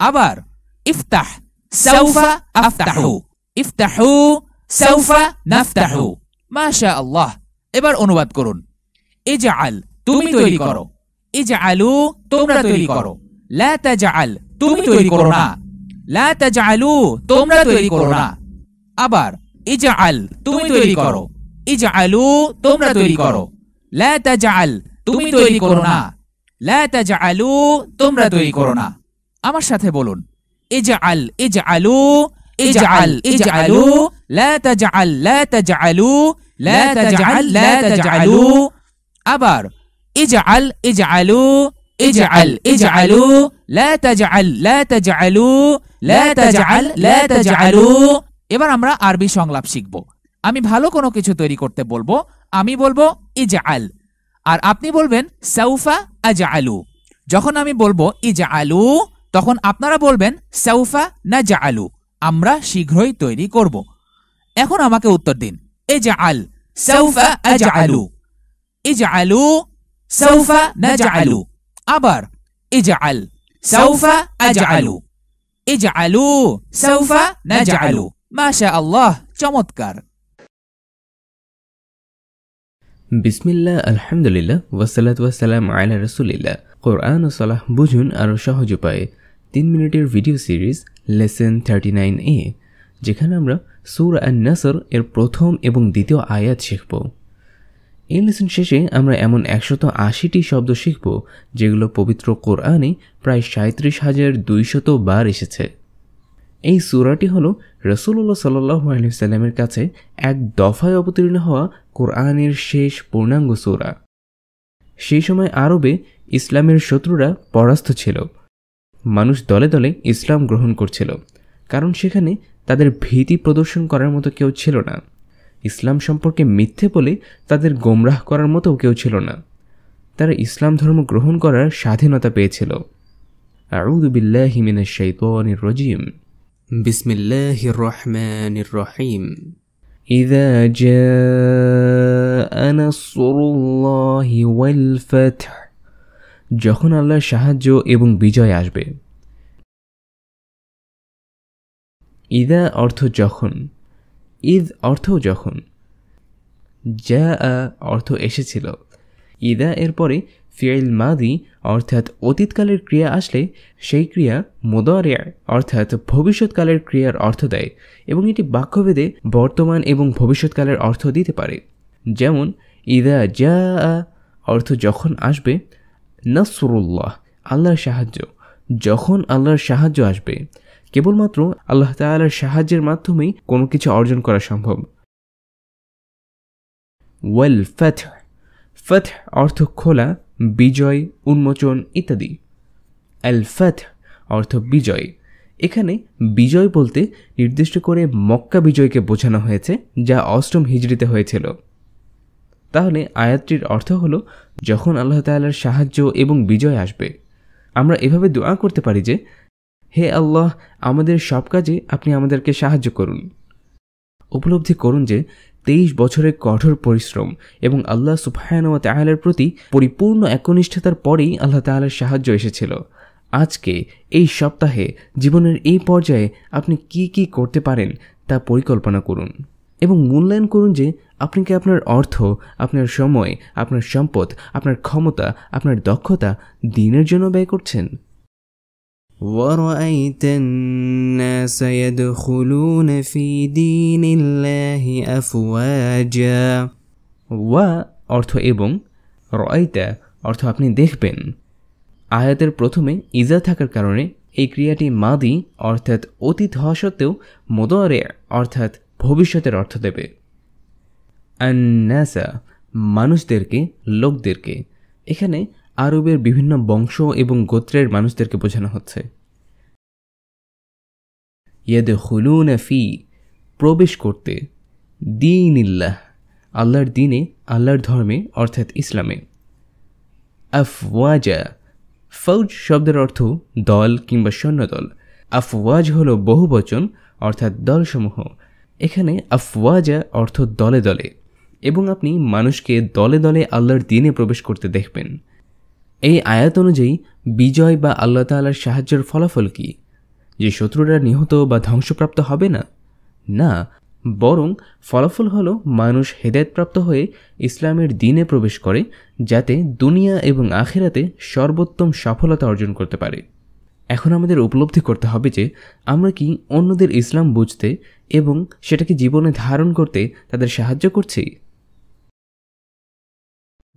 أبر افتح سوف أفتح افتحوا سوف نفتح ما شاء الله إبر أنوات كرون اجعل تومي تويري كرو اجعلوا تومرا تويري كرو لا تجعل تومي تويري كرونا لا تجعلوا تومرا تويري كرونا أبر اجعل تومي تويري كرو اجعلوا تومرا تويري كرو لا تجعل تومي تويري كرونا আলু তোমরা তৈরি করো না আমার সাথে বলুন এজ আল এজ আলু এজ আল এজ আলু আল আলু আলু আবার আল আলু আল আলু আলু আলু এবার আমরা আরবি সংলাপ শিখব আমি ভালো কোনো কিছু তৈরি করতে বলবো আমি বলবো ইজ আল আর আপনি বলবেন সাউফা আজ আলু যখন আমি বলবো ইজ আলু তখন আপনারা বলবেন সাউফা না যা আলু আমরা শীঘ্রই তৈরি করব এখন আমাকে উত্তর দিন এজ আল সাউফা আজ আলু ইজ আলু সাউফা না যা আলু আবার আল সাউফা আলু আলু সাউফা না আলু মাশা আল্লাহ চমৎকার বিসমিল্লাহ আলহামদুলিল্লাহ ওয়াসালাত ওয়াসালাম আয়লা রসুলিল্লা কোরআন ও সালাহ বুঝুন আরও সহজ উপায়ে তিন মিনিটের video series lesson thirty nine A যেখানে আমরা সুর অ্যান্ড নাসর এর প্রথম এবং দ্বিতীয় আয়াত শিখব এই লেসন শেষে আমরা এমন একশত আশিটি শব্দ শিখব যেগুলো পবিত্র কোরআনে প্রায় সাঁত্রিশ হাজার দুইশত বার এসেছে এই সুরাটি হল রসুল্লাহ সাল্লাহ আলহিসাল্লামের কাছে এক দফায় অবতীর্ণ হওয়া কোরআনের শেষ পূর্ণাঙ্গ সোরা সেই সময় আরবে ইসলামের শত্রুরা পরাস্ত ছিল মানুষ দলে দলে ইসলাম গ্রহণ করছিল কারণ সেখানে তাদের ভীতি প্রদর্শন করার মতো কেউ ছিল না ইসলাম সম্পর্কে মিথ্যে বলে তাদের গোমরাহ করার মতো কেউ ছিল না তারা ইসলাম ধর্ম গ্রহণ করার স্বাধীনতা পেয়েছিল রজিম বিসমিল্লাহির রহমানির রহিম إذا جاء نصر الله والفتح যখন আল্লাহর সাহায্য এবং বিজয় আসবে ইদা অর্থ যখন ঈদ অর্থ যখন যা অর্থ এসেছিল ইদা পরে ফিয়েল মাদি অর্থাৎ অতীতকালের ক্রিয়া আসলে সেই ক্রিয়া মোদারিয়ায় অর্থাৎ ভবিষ্যৎকালের ক্রিয়ার অর্থ দেয় এবং এটি বাক্যভেদে বর্তমান এবং ভবিষ্যৎকালের অর্থ দিতে পারে যেমন ইদা যা অর্থ যখন আসবে নসরুল্লাহ আল্লাহর সাহায্য যখন আল্লাহর সাহায্য আসবে কেবলমাত্র আল্লাহ তালার সাহায্যের মাধ্যমেই কোনো কিছু অর্জন করা সম্ভব ওয়েল ফ্যাথ ফ্যাথ অর্থ খোলা বিজয় উন্মোচন ইত্যাদি আল অর্থ বিজয় এখানে বিজয় বলতে নির্দিষ্ট করে মক্কা বিজয়কে বোঝানো হয়েছে যা অষ্টম হিজড়িতে হয়েছিল তাহলে আয়াতটির অর্থ হল যখন আল্লাহ তাল্লার সাহায্য এবং বিজয় আসবে আমরা এভাবে দোয়া করতে পারি যে হে আল্লাহ আমাদের সব কাজে আপনি আমাদেরকে সাহায্য করুন উপলব্ধি করুন যে তেইশ বছরের কঠোর পরিশ্রম এবং আল্লাহ সুফায়নওয়া তাহালের প্রতি পরিপূর্ণ একনিষ্ঠতার পরেই আল্লাহ তাহালের সাহায্য এসেছিল আজকে এই সপ্তাহে জীবনের এই পর্যায়ে আপনি কি কি করতে পারেন তা পরিকল্পনা করুন এবং মূল্যায়ন করুন যে আপনি কি আপনার অর্থ আপনার সময় আপনার সম্পদ আপনার ক্ষমতা আপনার দক্ষতা দিনের জন্য ব্যয় করছেন ورأيت الناس يدخلون في دين الله أفواجا و অর্থ এবং রয়তা অর্থ আপনি দেখবেন আয়াতের প্রথমে ইজা থাকার কারণে এই ক্রিয়াটি মাদি অর্থাৎ অতীত হওয়া সত্ত্বেও মোদারে অর্থাৎ ভবিষ্যতের অর্থ দেবে অ্যান্নাসা মানুষদেরকে লোকদেরকে এখানে আরবের বিভিন্ন বংশ এবং গোত্রের মানুষদেরকে বোঝানো হচ্ছে ইয়াদ হুলুন ফি প্রবেশ করতে দিন ইল্লাহ আল্লাহর দিনে আল্লাহর ধর্মে অর্থাৎ ইসলামে আফওয়াজা ফৌজ শব্দের অর্থ দল কিংবা সৈন্যদল আফওয়াজ বহু বহুবচন অর্থাৎ দলসমূহ এখানে আফওয়াজা অর্থ দলে দলে এবং আপনি মানুষকে দলে দলে আল্লাহর দিনে প্রবেশ করতে দেখবেন এই আয়াত অনুযায়ী বিজয় বা আল্লাহ তালার সাহায্যের ফলাফল কি যে শত্রুরা নিহত বা ধ্বংসপ্রাপ্ত হবে না না বরং ফলাফল হলো মানুষ হেদায়তপ্রাপ্ত হয়ে ইসলামের দিনে প্রবেশ করে যাতে দুনিয়া এবং আখেরাতে সর্বোত্তম সফলতা অর্জন করতে পারে এখন আমাদের উপলব্ধি করতে হবে যে আমরা কি অন্যদের ইসলাম বুঝতে এবং সেটাকে জীবনে ধারণ করতে তাদের সাহায্য করছি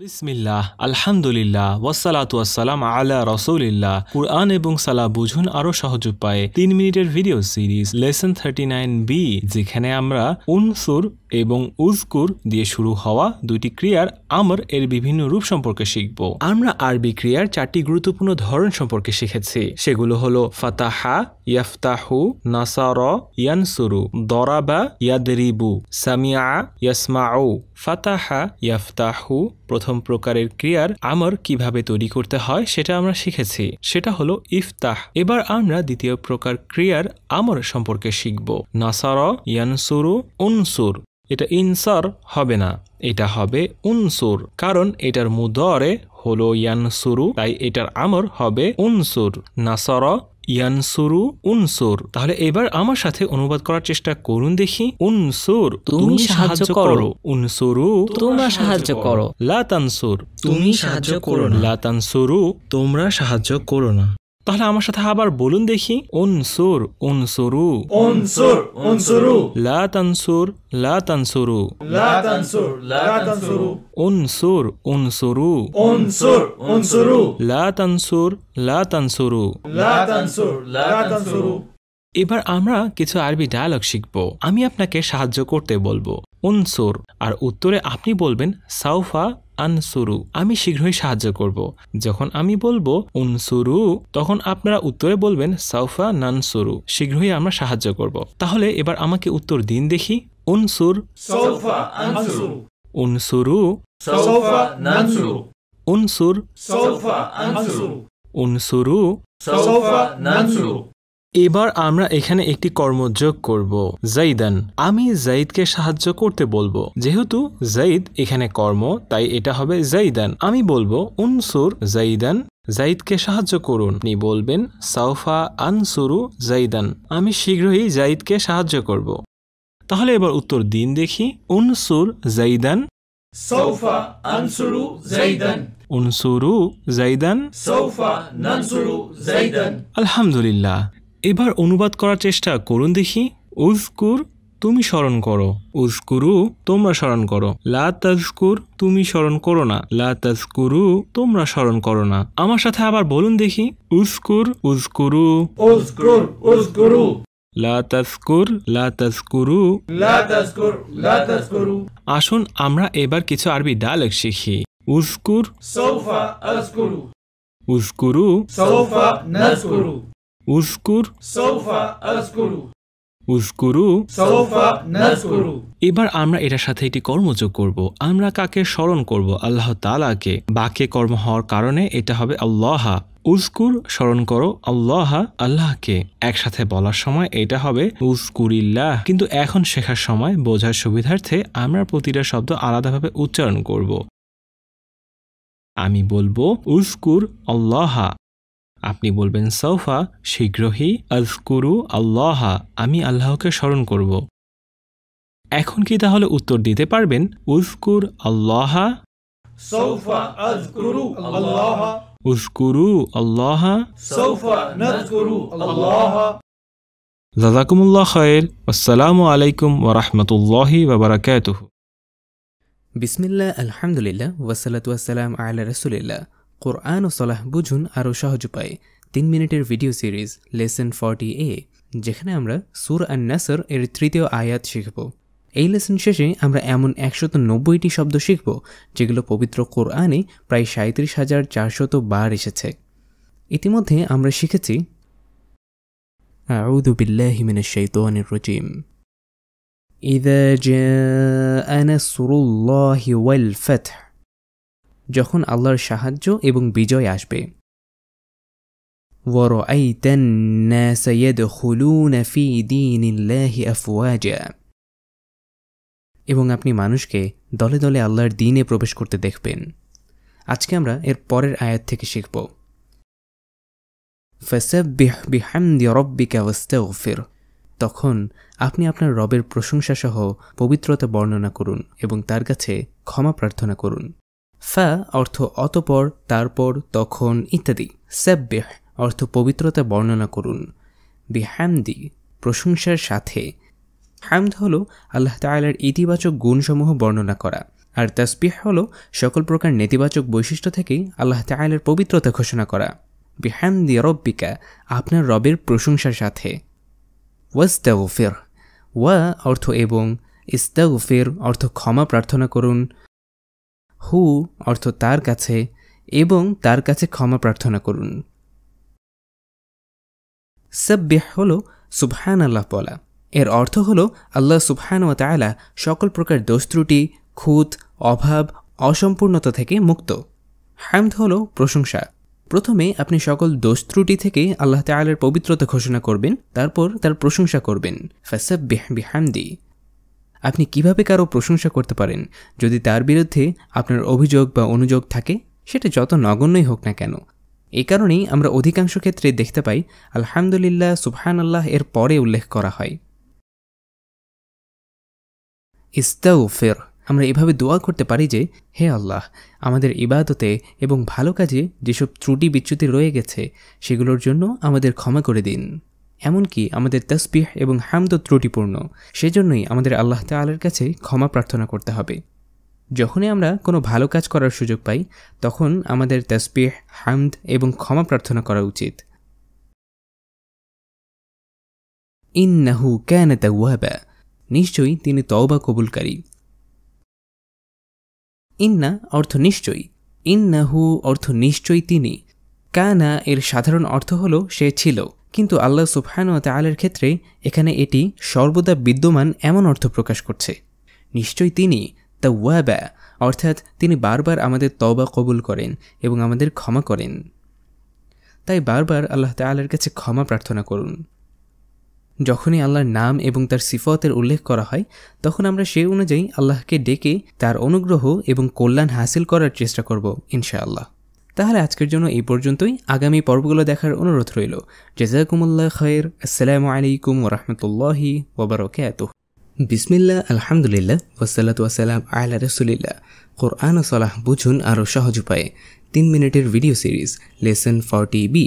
বিসমিল্লাহ আলহামদুলিল্লাহ ওয়াসালাতু আসসালাম আলা রসৌলিল্লাহ কুরআন এবং সালা বুঝুন আরো সহজ উপায়ে তিন মিনিটের video series lesson thirty nine B যেখানে আমরা উনসুর এবং উজকুর দিয়ে শুরু হওয়া দুইটি ক্রিয়ার আমর এর বিভিন্ন রূপ সম্পর্কে শিখব আমরা আরবি ক্রিয়ার চারটি গুরুত্বপূর্ণ ধরন সম্পর্কে শিখেছি সেগুলো হলো ফাতাহা ইয়াফতাহু নাসার ইয়ানসুরু দরাবা ইয়াদরিবু সামিয়া ইয়াসমাউ ফাতাহা ইয়াফতাহু প্রথম প্রকারের ক্রিয়ার আমর কিভাবে তৈরি করতে হয় সেটা আমরা শিখেছি সেটা হলো ইফতাহ এবার আমরা দ্বিতীয় প্রকার ক্রিয়ার আমর সম্পর্কে শিখব নাসার ইয়ানসুরু উনসুর এটা ইনসার হবে না এটা হবে উনসুর কারণ এটার মুদরে হলো ইয়ানসুরু তাই এটার আমর হবে উনসুর নাসর ইয়ানসুরু উনসুর তাহলে এবার আমার সাথে অনুবাদ করার চেষ্টা করুন দেখি উনসুর তুমি সাহায্য করো উনসুরু তোমরা সাহায্য করো লাতানসুর তুমি সাহায্য করো না লাতানসুরু তোমরা সাহায্য করো না তাহলে আমার সাথে আবার বলুন দেখি অনসুর অনসুরু অনসুর অনসুরু লা তানসুর লা তানসুরু লা তানসুর লা তানসুরু অনসুর অনসুরু অনসুর অনসুরু লা তানসুর লা তানসুরু লা তানসুর লা তানসুরু এবার আমরা কিছু আরবি ডায়ালগ শিখব আমি আপনাকে সাহায্য করতে বলবো অনসুর আর উত্তরে আপনি বলবেন সাউফা আনসুরু আমি শীঘ্রই সাহায্য করব যখন আমি বলবো উনসুরু তখন আপনারা উত্তরে বলবেন সাউফা নানসুরু শীঘ্রই আমরা সাহায্য করব তাহলে এবার আমাকে উত্তর দিন দেখি উনসুর সাউফা আনসুরু উনসুরু সাউফা নানসুরু উনসুর সাউফা উনসুরু এবার আমরা এখানে একটি কর্মযোগ করব জাইদান আমি জাইদকে সাহায্য করতে বলবো যেহেতু জাইদ এখানে কর্ম তাই এটা হবে জাইদান আমি বলবো উনসুর জাইদান জাইদকে সাহায্য করুন আপনি বলবেন সাউফা আনসুরু জাইদান আমি শীঘ্রই জাইদকে সাহায্য করব তাহলে এবার উত্তর দিন দেখি উনসুর জাইদান সাউফা আনসুরু জাইদান উনসুরু জাইদান সৌফা নানসুরু জাইদান আলহামদুলিল্লাহ এবার অনুবাদ করার চেষ্টা করুন দেখি উজকুর তুমি স্মরণ করো উজকুরু তোমরা স্মরণ করো লা তাজকুর তুমি স্মরণ করো না লা তাজকুরু তোমরা স্মরণ করো না আমার সাথে আবার বলুন দেখি উজকুর উজকুরু উজকুর উজকুরু লা তাজকুর লা তাজকুরু লা তাজকুর লা তাজকুরু আসুন আমরা এবার কিছু আরবি ডায়ালেক্ট শিখি উজকুর সৌফা আজকুরু উজকুরু সৌফা নাজকুরু উস্কুর উস্কুরু নাজকুরু এবার আমরা এটার সাথে একটি কর্মযোগ করব আমরা কাকে স্মরণ করব আল্লাহ তালাকে বাকে কর্ম হওয়ার কারণে এটা হবে আল্লাহা উস্কুর স্মরণ করো আল্লাহ আল্লাহকে একসাথে বলার সময় এটা হবে উস্কুরিল্লাহ কিন্তু এখন শেখার সময় বোঝার সুবিধার্থে আমরা প্রতিটা শব্দ আলাদাভাবে উচ্চারণ করব আমি বলবো উস্কুর আল্লাহা আপনি বলবেন সৌফা শীঘ্রই আজকুরু আল্লাহা আমি আল্লাহকে স্মরণ করব এখন কি তাহলে উত্তর দিতে পারবেন উজকুর আল্লাহা উজকুরু আল্লাহা জাজাকুমুল্লাহ খায়ের আসসালামু আলাইকুম ওরহমতুল্লাহি বাবারাকাতুহু বিসমিল্লাহ আলহামদুলিল্লাহ ওয়াসালাতু ওয়াসালাম আলা কোরআন ও সলাহ বুঝুন আরও সহজ উপায় তিন মিনিটের video series lesson forty A যেখানে আমরা সুর আর নাসর এর তৃতীয় আয়াত শিখব এই লেসন শেষে আমরা এমন একশত নব্বইটি শব্দ শিখব যেগুলো পবিত্র কোরআনে প্রায় সাঁত্রিশ হাজার চারশত বার এসেছে ইতিমধ্যে আমরা শিখেছি أعوذ بالله من الشيطان الرجيم যখন আল্লাহর সাহায্য এবং বিজয় আসবে এবং আপনি মানুষকে দলে দলে আল্লাহর দিনে প্রবেশ করতে দেখবেন আজকে আমরা এর পরের আয়াত থেকে শিখব তখন আপনি আপনার রবের প্রশংসা সহ পবিত্রতা বর্ণনা করুন এবং তার কাছে ক্ষমা প্রার্থনা করুন ফা অর্থ অতপর তারপর তখন ইত্যাদি সাব্যেহ অর্থ পবিত্রতা বর্ণনা করুন বিহ্যামদি প্রশংসার সাথে হ্যামদ হল আল্লাহ তালার ইতিবাচক গুণসমূহ বর্ণনা করা আর তসবিহ হল সকল প্রকার নেতিবাচক বৈশিষ্ট্য থেকেই আল্লাহ তালার পবিত্রতা ঘোষণা করা বিহ্যামদি রব্বিকা আপনার রবের প্রশংসার সাথে ওয়াস্তাগফির ওয়া অর্থ এবং ইস্তাগফির অর্থ ক্ষমা প্রার্থনা করুন হু অর্থ তার কাছে এবং তার কাছে ক্ষমা প্রার্থনা করুন সাব্বিহ হল সুবহান আল্লাহ বলা এর অর্থ হল আল্লাহ সুবহান ও তালা সকল প্রকার দোষ ত্রুটি খুঁত অভাব অসম্পূর্ণতা থেকে মুক্ত হ্যামদ হল প্রশংসা প্রথমে আপনি সকল দোষ ত্রুটি থেকে আল্লাহ তালের পবিত্রতা ঘোষণা করবেন তারপর তার প্রশংসা করবেন ফ্যাসব বিহামদি আপনি কিভাবে কারো প্রশংসা করতে পারেন যদি তার বিরুদ্ধে আপনার অভিযোগ বা অনুযোগ থাকে সেটা যত নগণ্যই হোক না কেন এ কারণেই আমরা অধিকাংশ ক্ষেত্রে দেখতে পাই আলহামদুলিল্লাহ সুফহান আল্লাহ এর পরে উল্লেখ করা হয় ইস্তাউ ফের আমরা এভাবে দোয়া করতে পারি যে হে আল্লাহ আমাদের ইবাদতে এবং ভালো কাজে যেসব ত্রুটি বিচ্যুতি রয়ে গেছে সেগুলোর জন্য আমাদের ক্ষমা করে দিন এমনকি আমাদের তসবিহ এবং হামদ ত্রুটিপূর্ণ সেজন্যই আমাদের আল্লাহ তালের কাছে ক্ষমা প্রার্থনা করতে হবে যখনই আমরা কোনো ভালো কাজ করার সুযোগ পাই তখন আমাদের তসবিহ হামদ এবং ক্ষমা প্রার্থনা করা উচিত ইন্নাহু ক্যান তাওয়াবা নিশ্চয়ই তিনি তওবা কবুলকারী ইন্না অর্থ নিশ্চয়ই ইন্নাহু অর্থ নিশ্চয়ই তিনি কানা এর সাধারণ অর্থ হল সে ছিল কিন্তু আল্লাহ সুবহানু তালের ক্ষেত্রে এখানে এটি সর্বদা বিদ্যমান এমন অর্থ প্রকাশ করছে নিশ্চয়ই তিনি তা ওয়াব্যা অর্থাৎ তিনি বারবার আমাদের তবা কবুল করেন এবং আমাদের ক্ষমা করেন তাই বারবার আল্লাহ তালের কাছে ক্ষমা প্রার্থনা করুন যখনই আল্লাহর নাম এবং তার সিফতের উল্লেখ করা হয় তখন আমরা সেই অনুযায়ী আল্লাহকে ডেকে তার অনুগ্রহ এবং কল্যাণ হাসিল করার চেষ্টা করব ইনশাআল্লাহ তাহলে আজকের জন্য এই পর্যন্তই আগামী পর্বগুলো দেখার অনুরোধ রইল জেজাকুমুল্লাহ খয়ের আসসালামু আলাইকুম রহমতুল্লাহি ওবরকাত বিসমিল্লা আলহামদুলিল্লাহ ওসালাত ওয়াসালাম আয়লা রসুলিল্লাহ কোরআন সলাহ বুঝুন আরও সহজ উপায়ে তিন মিনিটের video series lesson forty B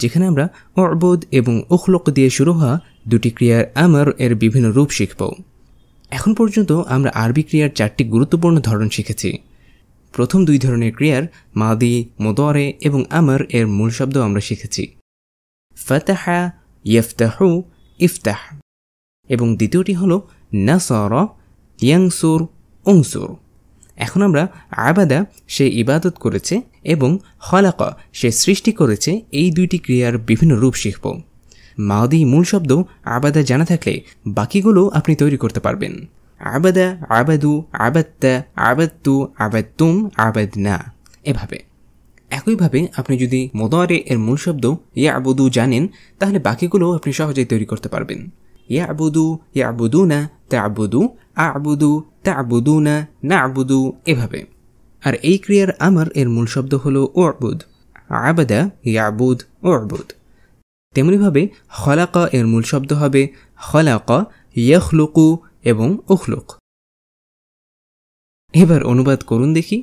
যেখানে আমরা অর্বোধ এবং উখলক দিয়ে শুরু হওয়া দুটি ক্রিয়ার আমার এর বিভিন্ন রূপ শিখব এখন পর্যন্ত আমরা আরবি ক্রিয়ার চারটি গুরুত্বপূর্ণ ধরন শিখেছি প্রথম দুই ধরনের ক্রিয়ার মাদি মোদোয়ারে এবং আমর এর মূল শব্দ আমরা শিখেছি ফাতাহা ইয়ফতাহু ইফতাহ এবং দ্বিতীয়টি হল নাসর ইয়াংসুর উংসুর এখন আমরা আবাদা সে ইবাদত করেছে এবং হলাকা সে সৃষ্টি করেছে এই দুইটি ক্রিয়ার বিভিন্ন রূপ শিখব মাদি মূল শব্দ আবাদা জানা থাকলে বাকিগুলো আপনি তৈরি করতে পারবেন আবাদা আবাদু আবাদ আবাত্তু আবাত্তুম আবাদনা এভাবে একইভাবে আপনি যদি মোদারে এর মূল শব্দ ইয়া আবুদু জানেন তাহলে বাকিগুলো আপনি সহজেই তৈরি করতে পারবেন ইয়া আবুদু ইয়া আবুদু না তা আবুদু আ আবুদু তা আবুদু না না আবুদু এভাবে আর এই ক্রিয়ার আমার এর মূল শব্দ হলো আবুদ আবাদা ইয়াবুদ আবুদ তেমনিভাবে হলাকা এর মূল শব্দ হবে হলাকা ইয়াখলুকু এবং উখলুক এবার অনুবাদ করুন দেখি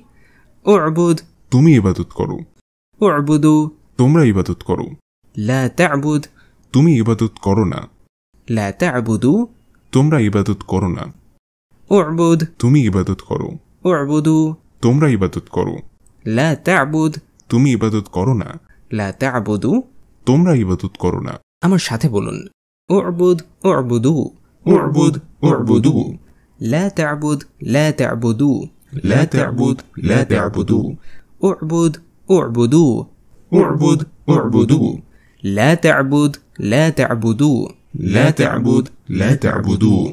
ও আবুদ তুমি ইবাদত করো ও আবুদু তোমরা ইবাদত করো লা তাবুদ তুমি ইবাদত করো না লা তাবুদু তোমরা ইবাদত করো না ও আবুদ তুমি ইবাদত করো ও আবুদু তোমরা ইবাদত করো লা তাবুদ তুমি ইবাদত করো না লা তাবুদু তোমরা ইবাদত করো না আমার সাথে বলুন ও উ'বুদ ও উ'বুদ اعبدوا لا تعبد لا تعبدوا لا تعبد لا تعبدوا اعبد اعبدوا اعبد اعبدوا لا تعبد لا تعبدوا لا تعبد لا تعبدوا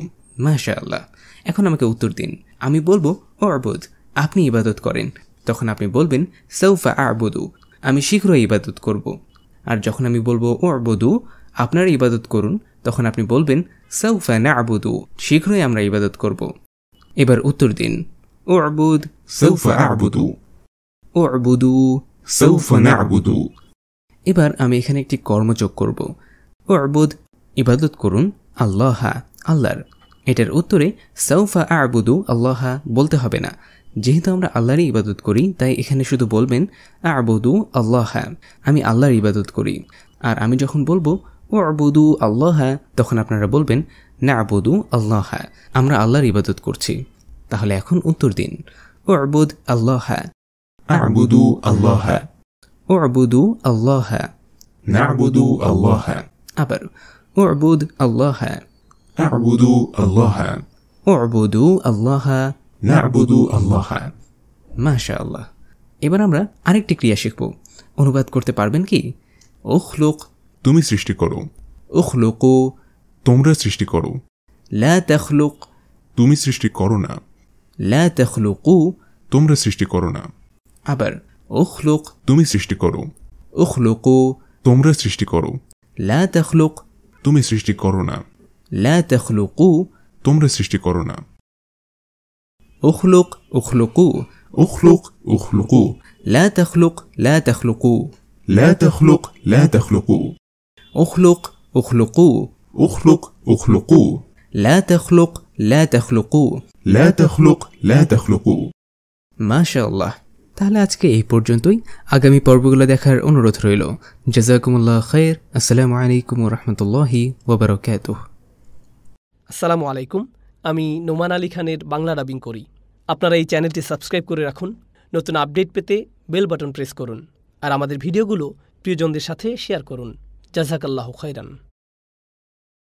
মাশাআল্লাহ এখন আমাকে উত্তর দিন আমি বলবো অর্বুদ আপনি ইবাদত করেন তখন আপনি বলবেন সৌফা আবুদু আমি শীঘ্রই ইবাদত করব আর যখন আমি বলবো অর্বদু আপনার ইবাদত করুন তখন আপনি বলবেন সৌফা না আবুদু শীঘ্রই আমরা ইবাদত করব এবার উত্তর দিন ও আবুদ সৌফা আবুদু ও আবুদু সৌফা না আবুদু এবার আমি এখানে একটি কর্মযোগ করব ও আবুদ ইবাদত করুন আল্লাহা আল্লাহর এটার উত্তরে সৌফা আবুদু আল্লাহা বলতে হবে না যেহেতু আমরা আল্লাহরই ইবাদত করি তাই এখানে শুধু বলবেন আবুদু আল্লাহা আমি আল্লাহর ইবাদত করি আর আমি যখন বলবো ও আবুদু আল্লাহ তখন আপনারা বলবেন না আবুদু আল্লাহ আমরা আল্লাহর ইবাদত করছি তাহলে এখন উত্তর দিন ও আবুদ আল্লাহ আবুদু আল্লাহ ও আবুদু আল্লাহ নাবুদু আল্লাহ আবার اعبد الله اعبد الله اعبد الله نعبد الله মাশাআল্লাহ এবার আমরা আরেকটি ক্রিয়া শিখব অনুবাদ করতে পারবেন কি ওখলুক তুমি সৃষ্টি করো উখলুকু তোমরা সৃষ্টি করো লা তখলুক তুমি সৃষ্টি করো না লা তখলুকু তোমরা সৃষ্টি করো না আবার উখলুক তুমি সৃষ্টি করো উখলুকু তোমরা সৃষ্টি করো লা তখলুক তুমি সৃষ্টি করো না লা তখলুকু তোমরা সৃষ্টি করো না উখলুক উখলুকু উখলুক উখলুকু লা তখলুক লা তখলুকু লা তখলুক লা তখলুকু اخلق اخلقوا اخلق اخلقوا لا تخلق لا تخلقوا لا تخلق لا تخلقوا ما شاء الله তাহলে আজকে এই পর্যন্তই আগামী পর্বগুলো দেখার অনুরোধ রইল জাজাকুমুল্লাহ খৈর আসসালামু আলাইকুম রহমতুল্লাহি ওবরকাত আসসালামু আলাইকুম আমি নোমান আলী খানের বাংলা ডাবিং করি আপনারা এই চ্যানেলটি সাবস্ক্রাইব করে রাখুন নতুন আপডেট পেতে বেল বাটন প্রেস করুন আর আমাদের ভিডিওগুলো প্রিয়জনদের সাথে শেয়ার করুন جزاك الله خيرا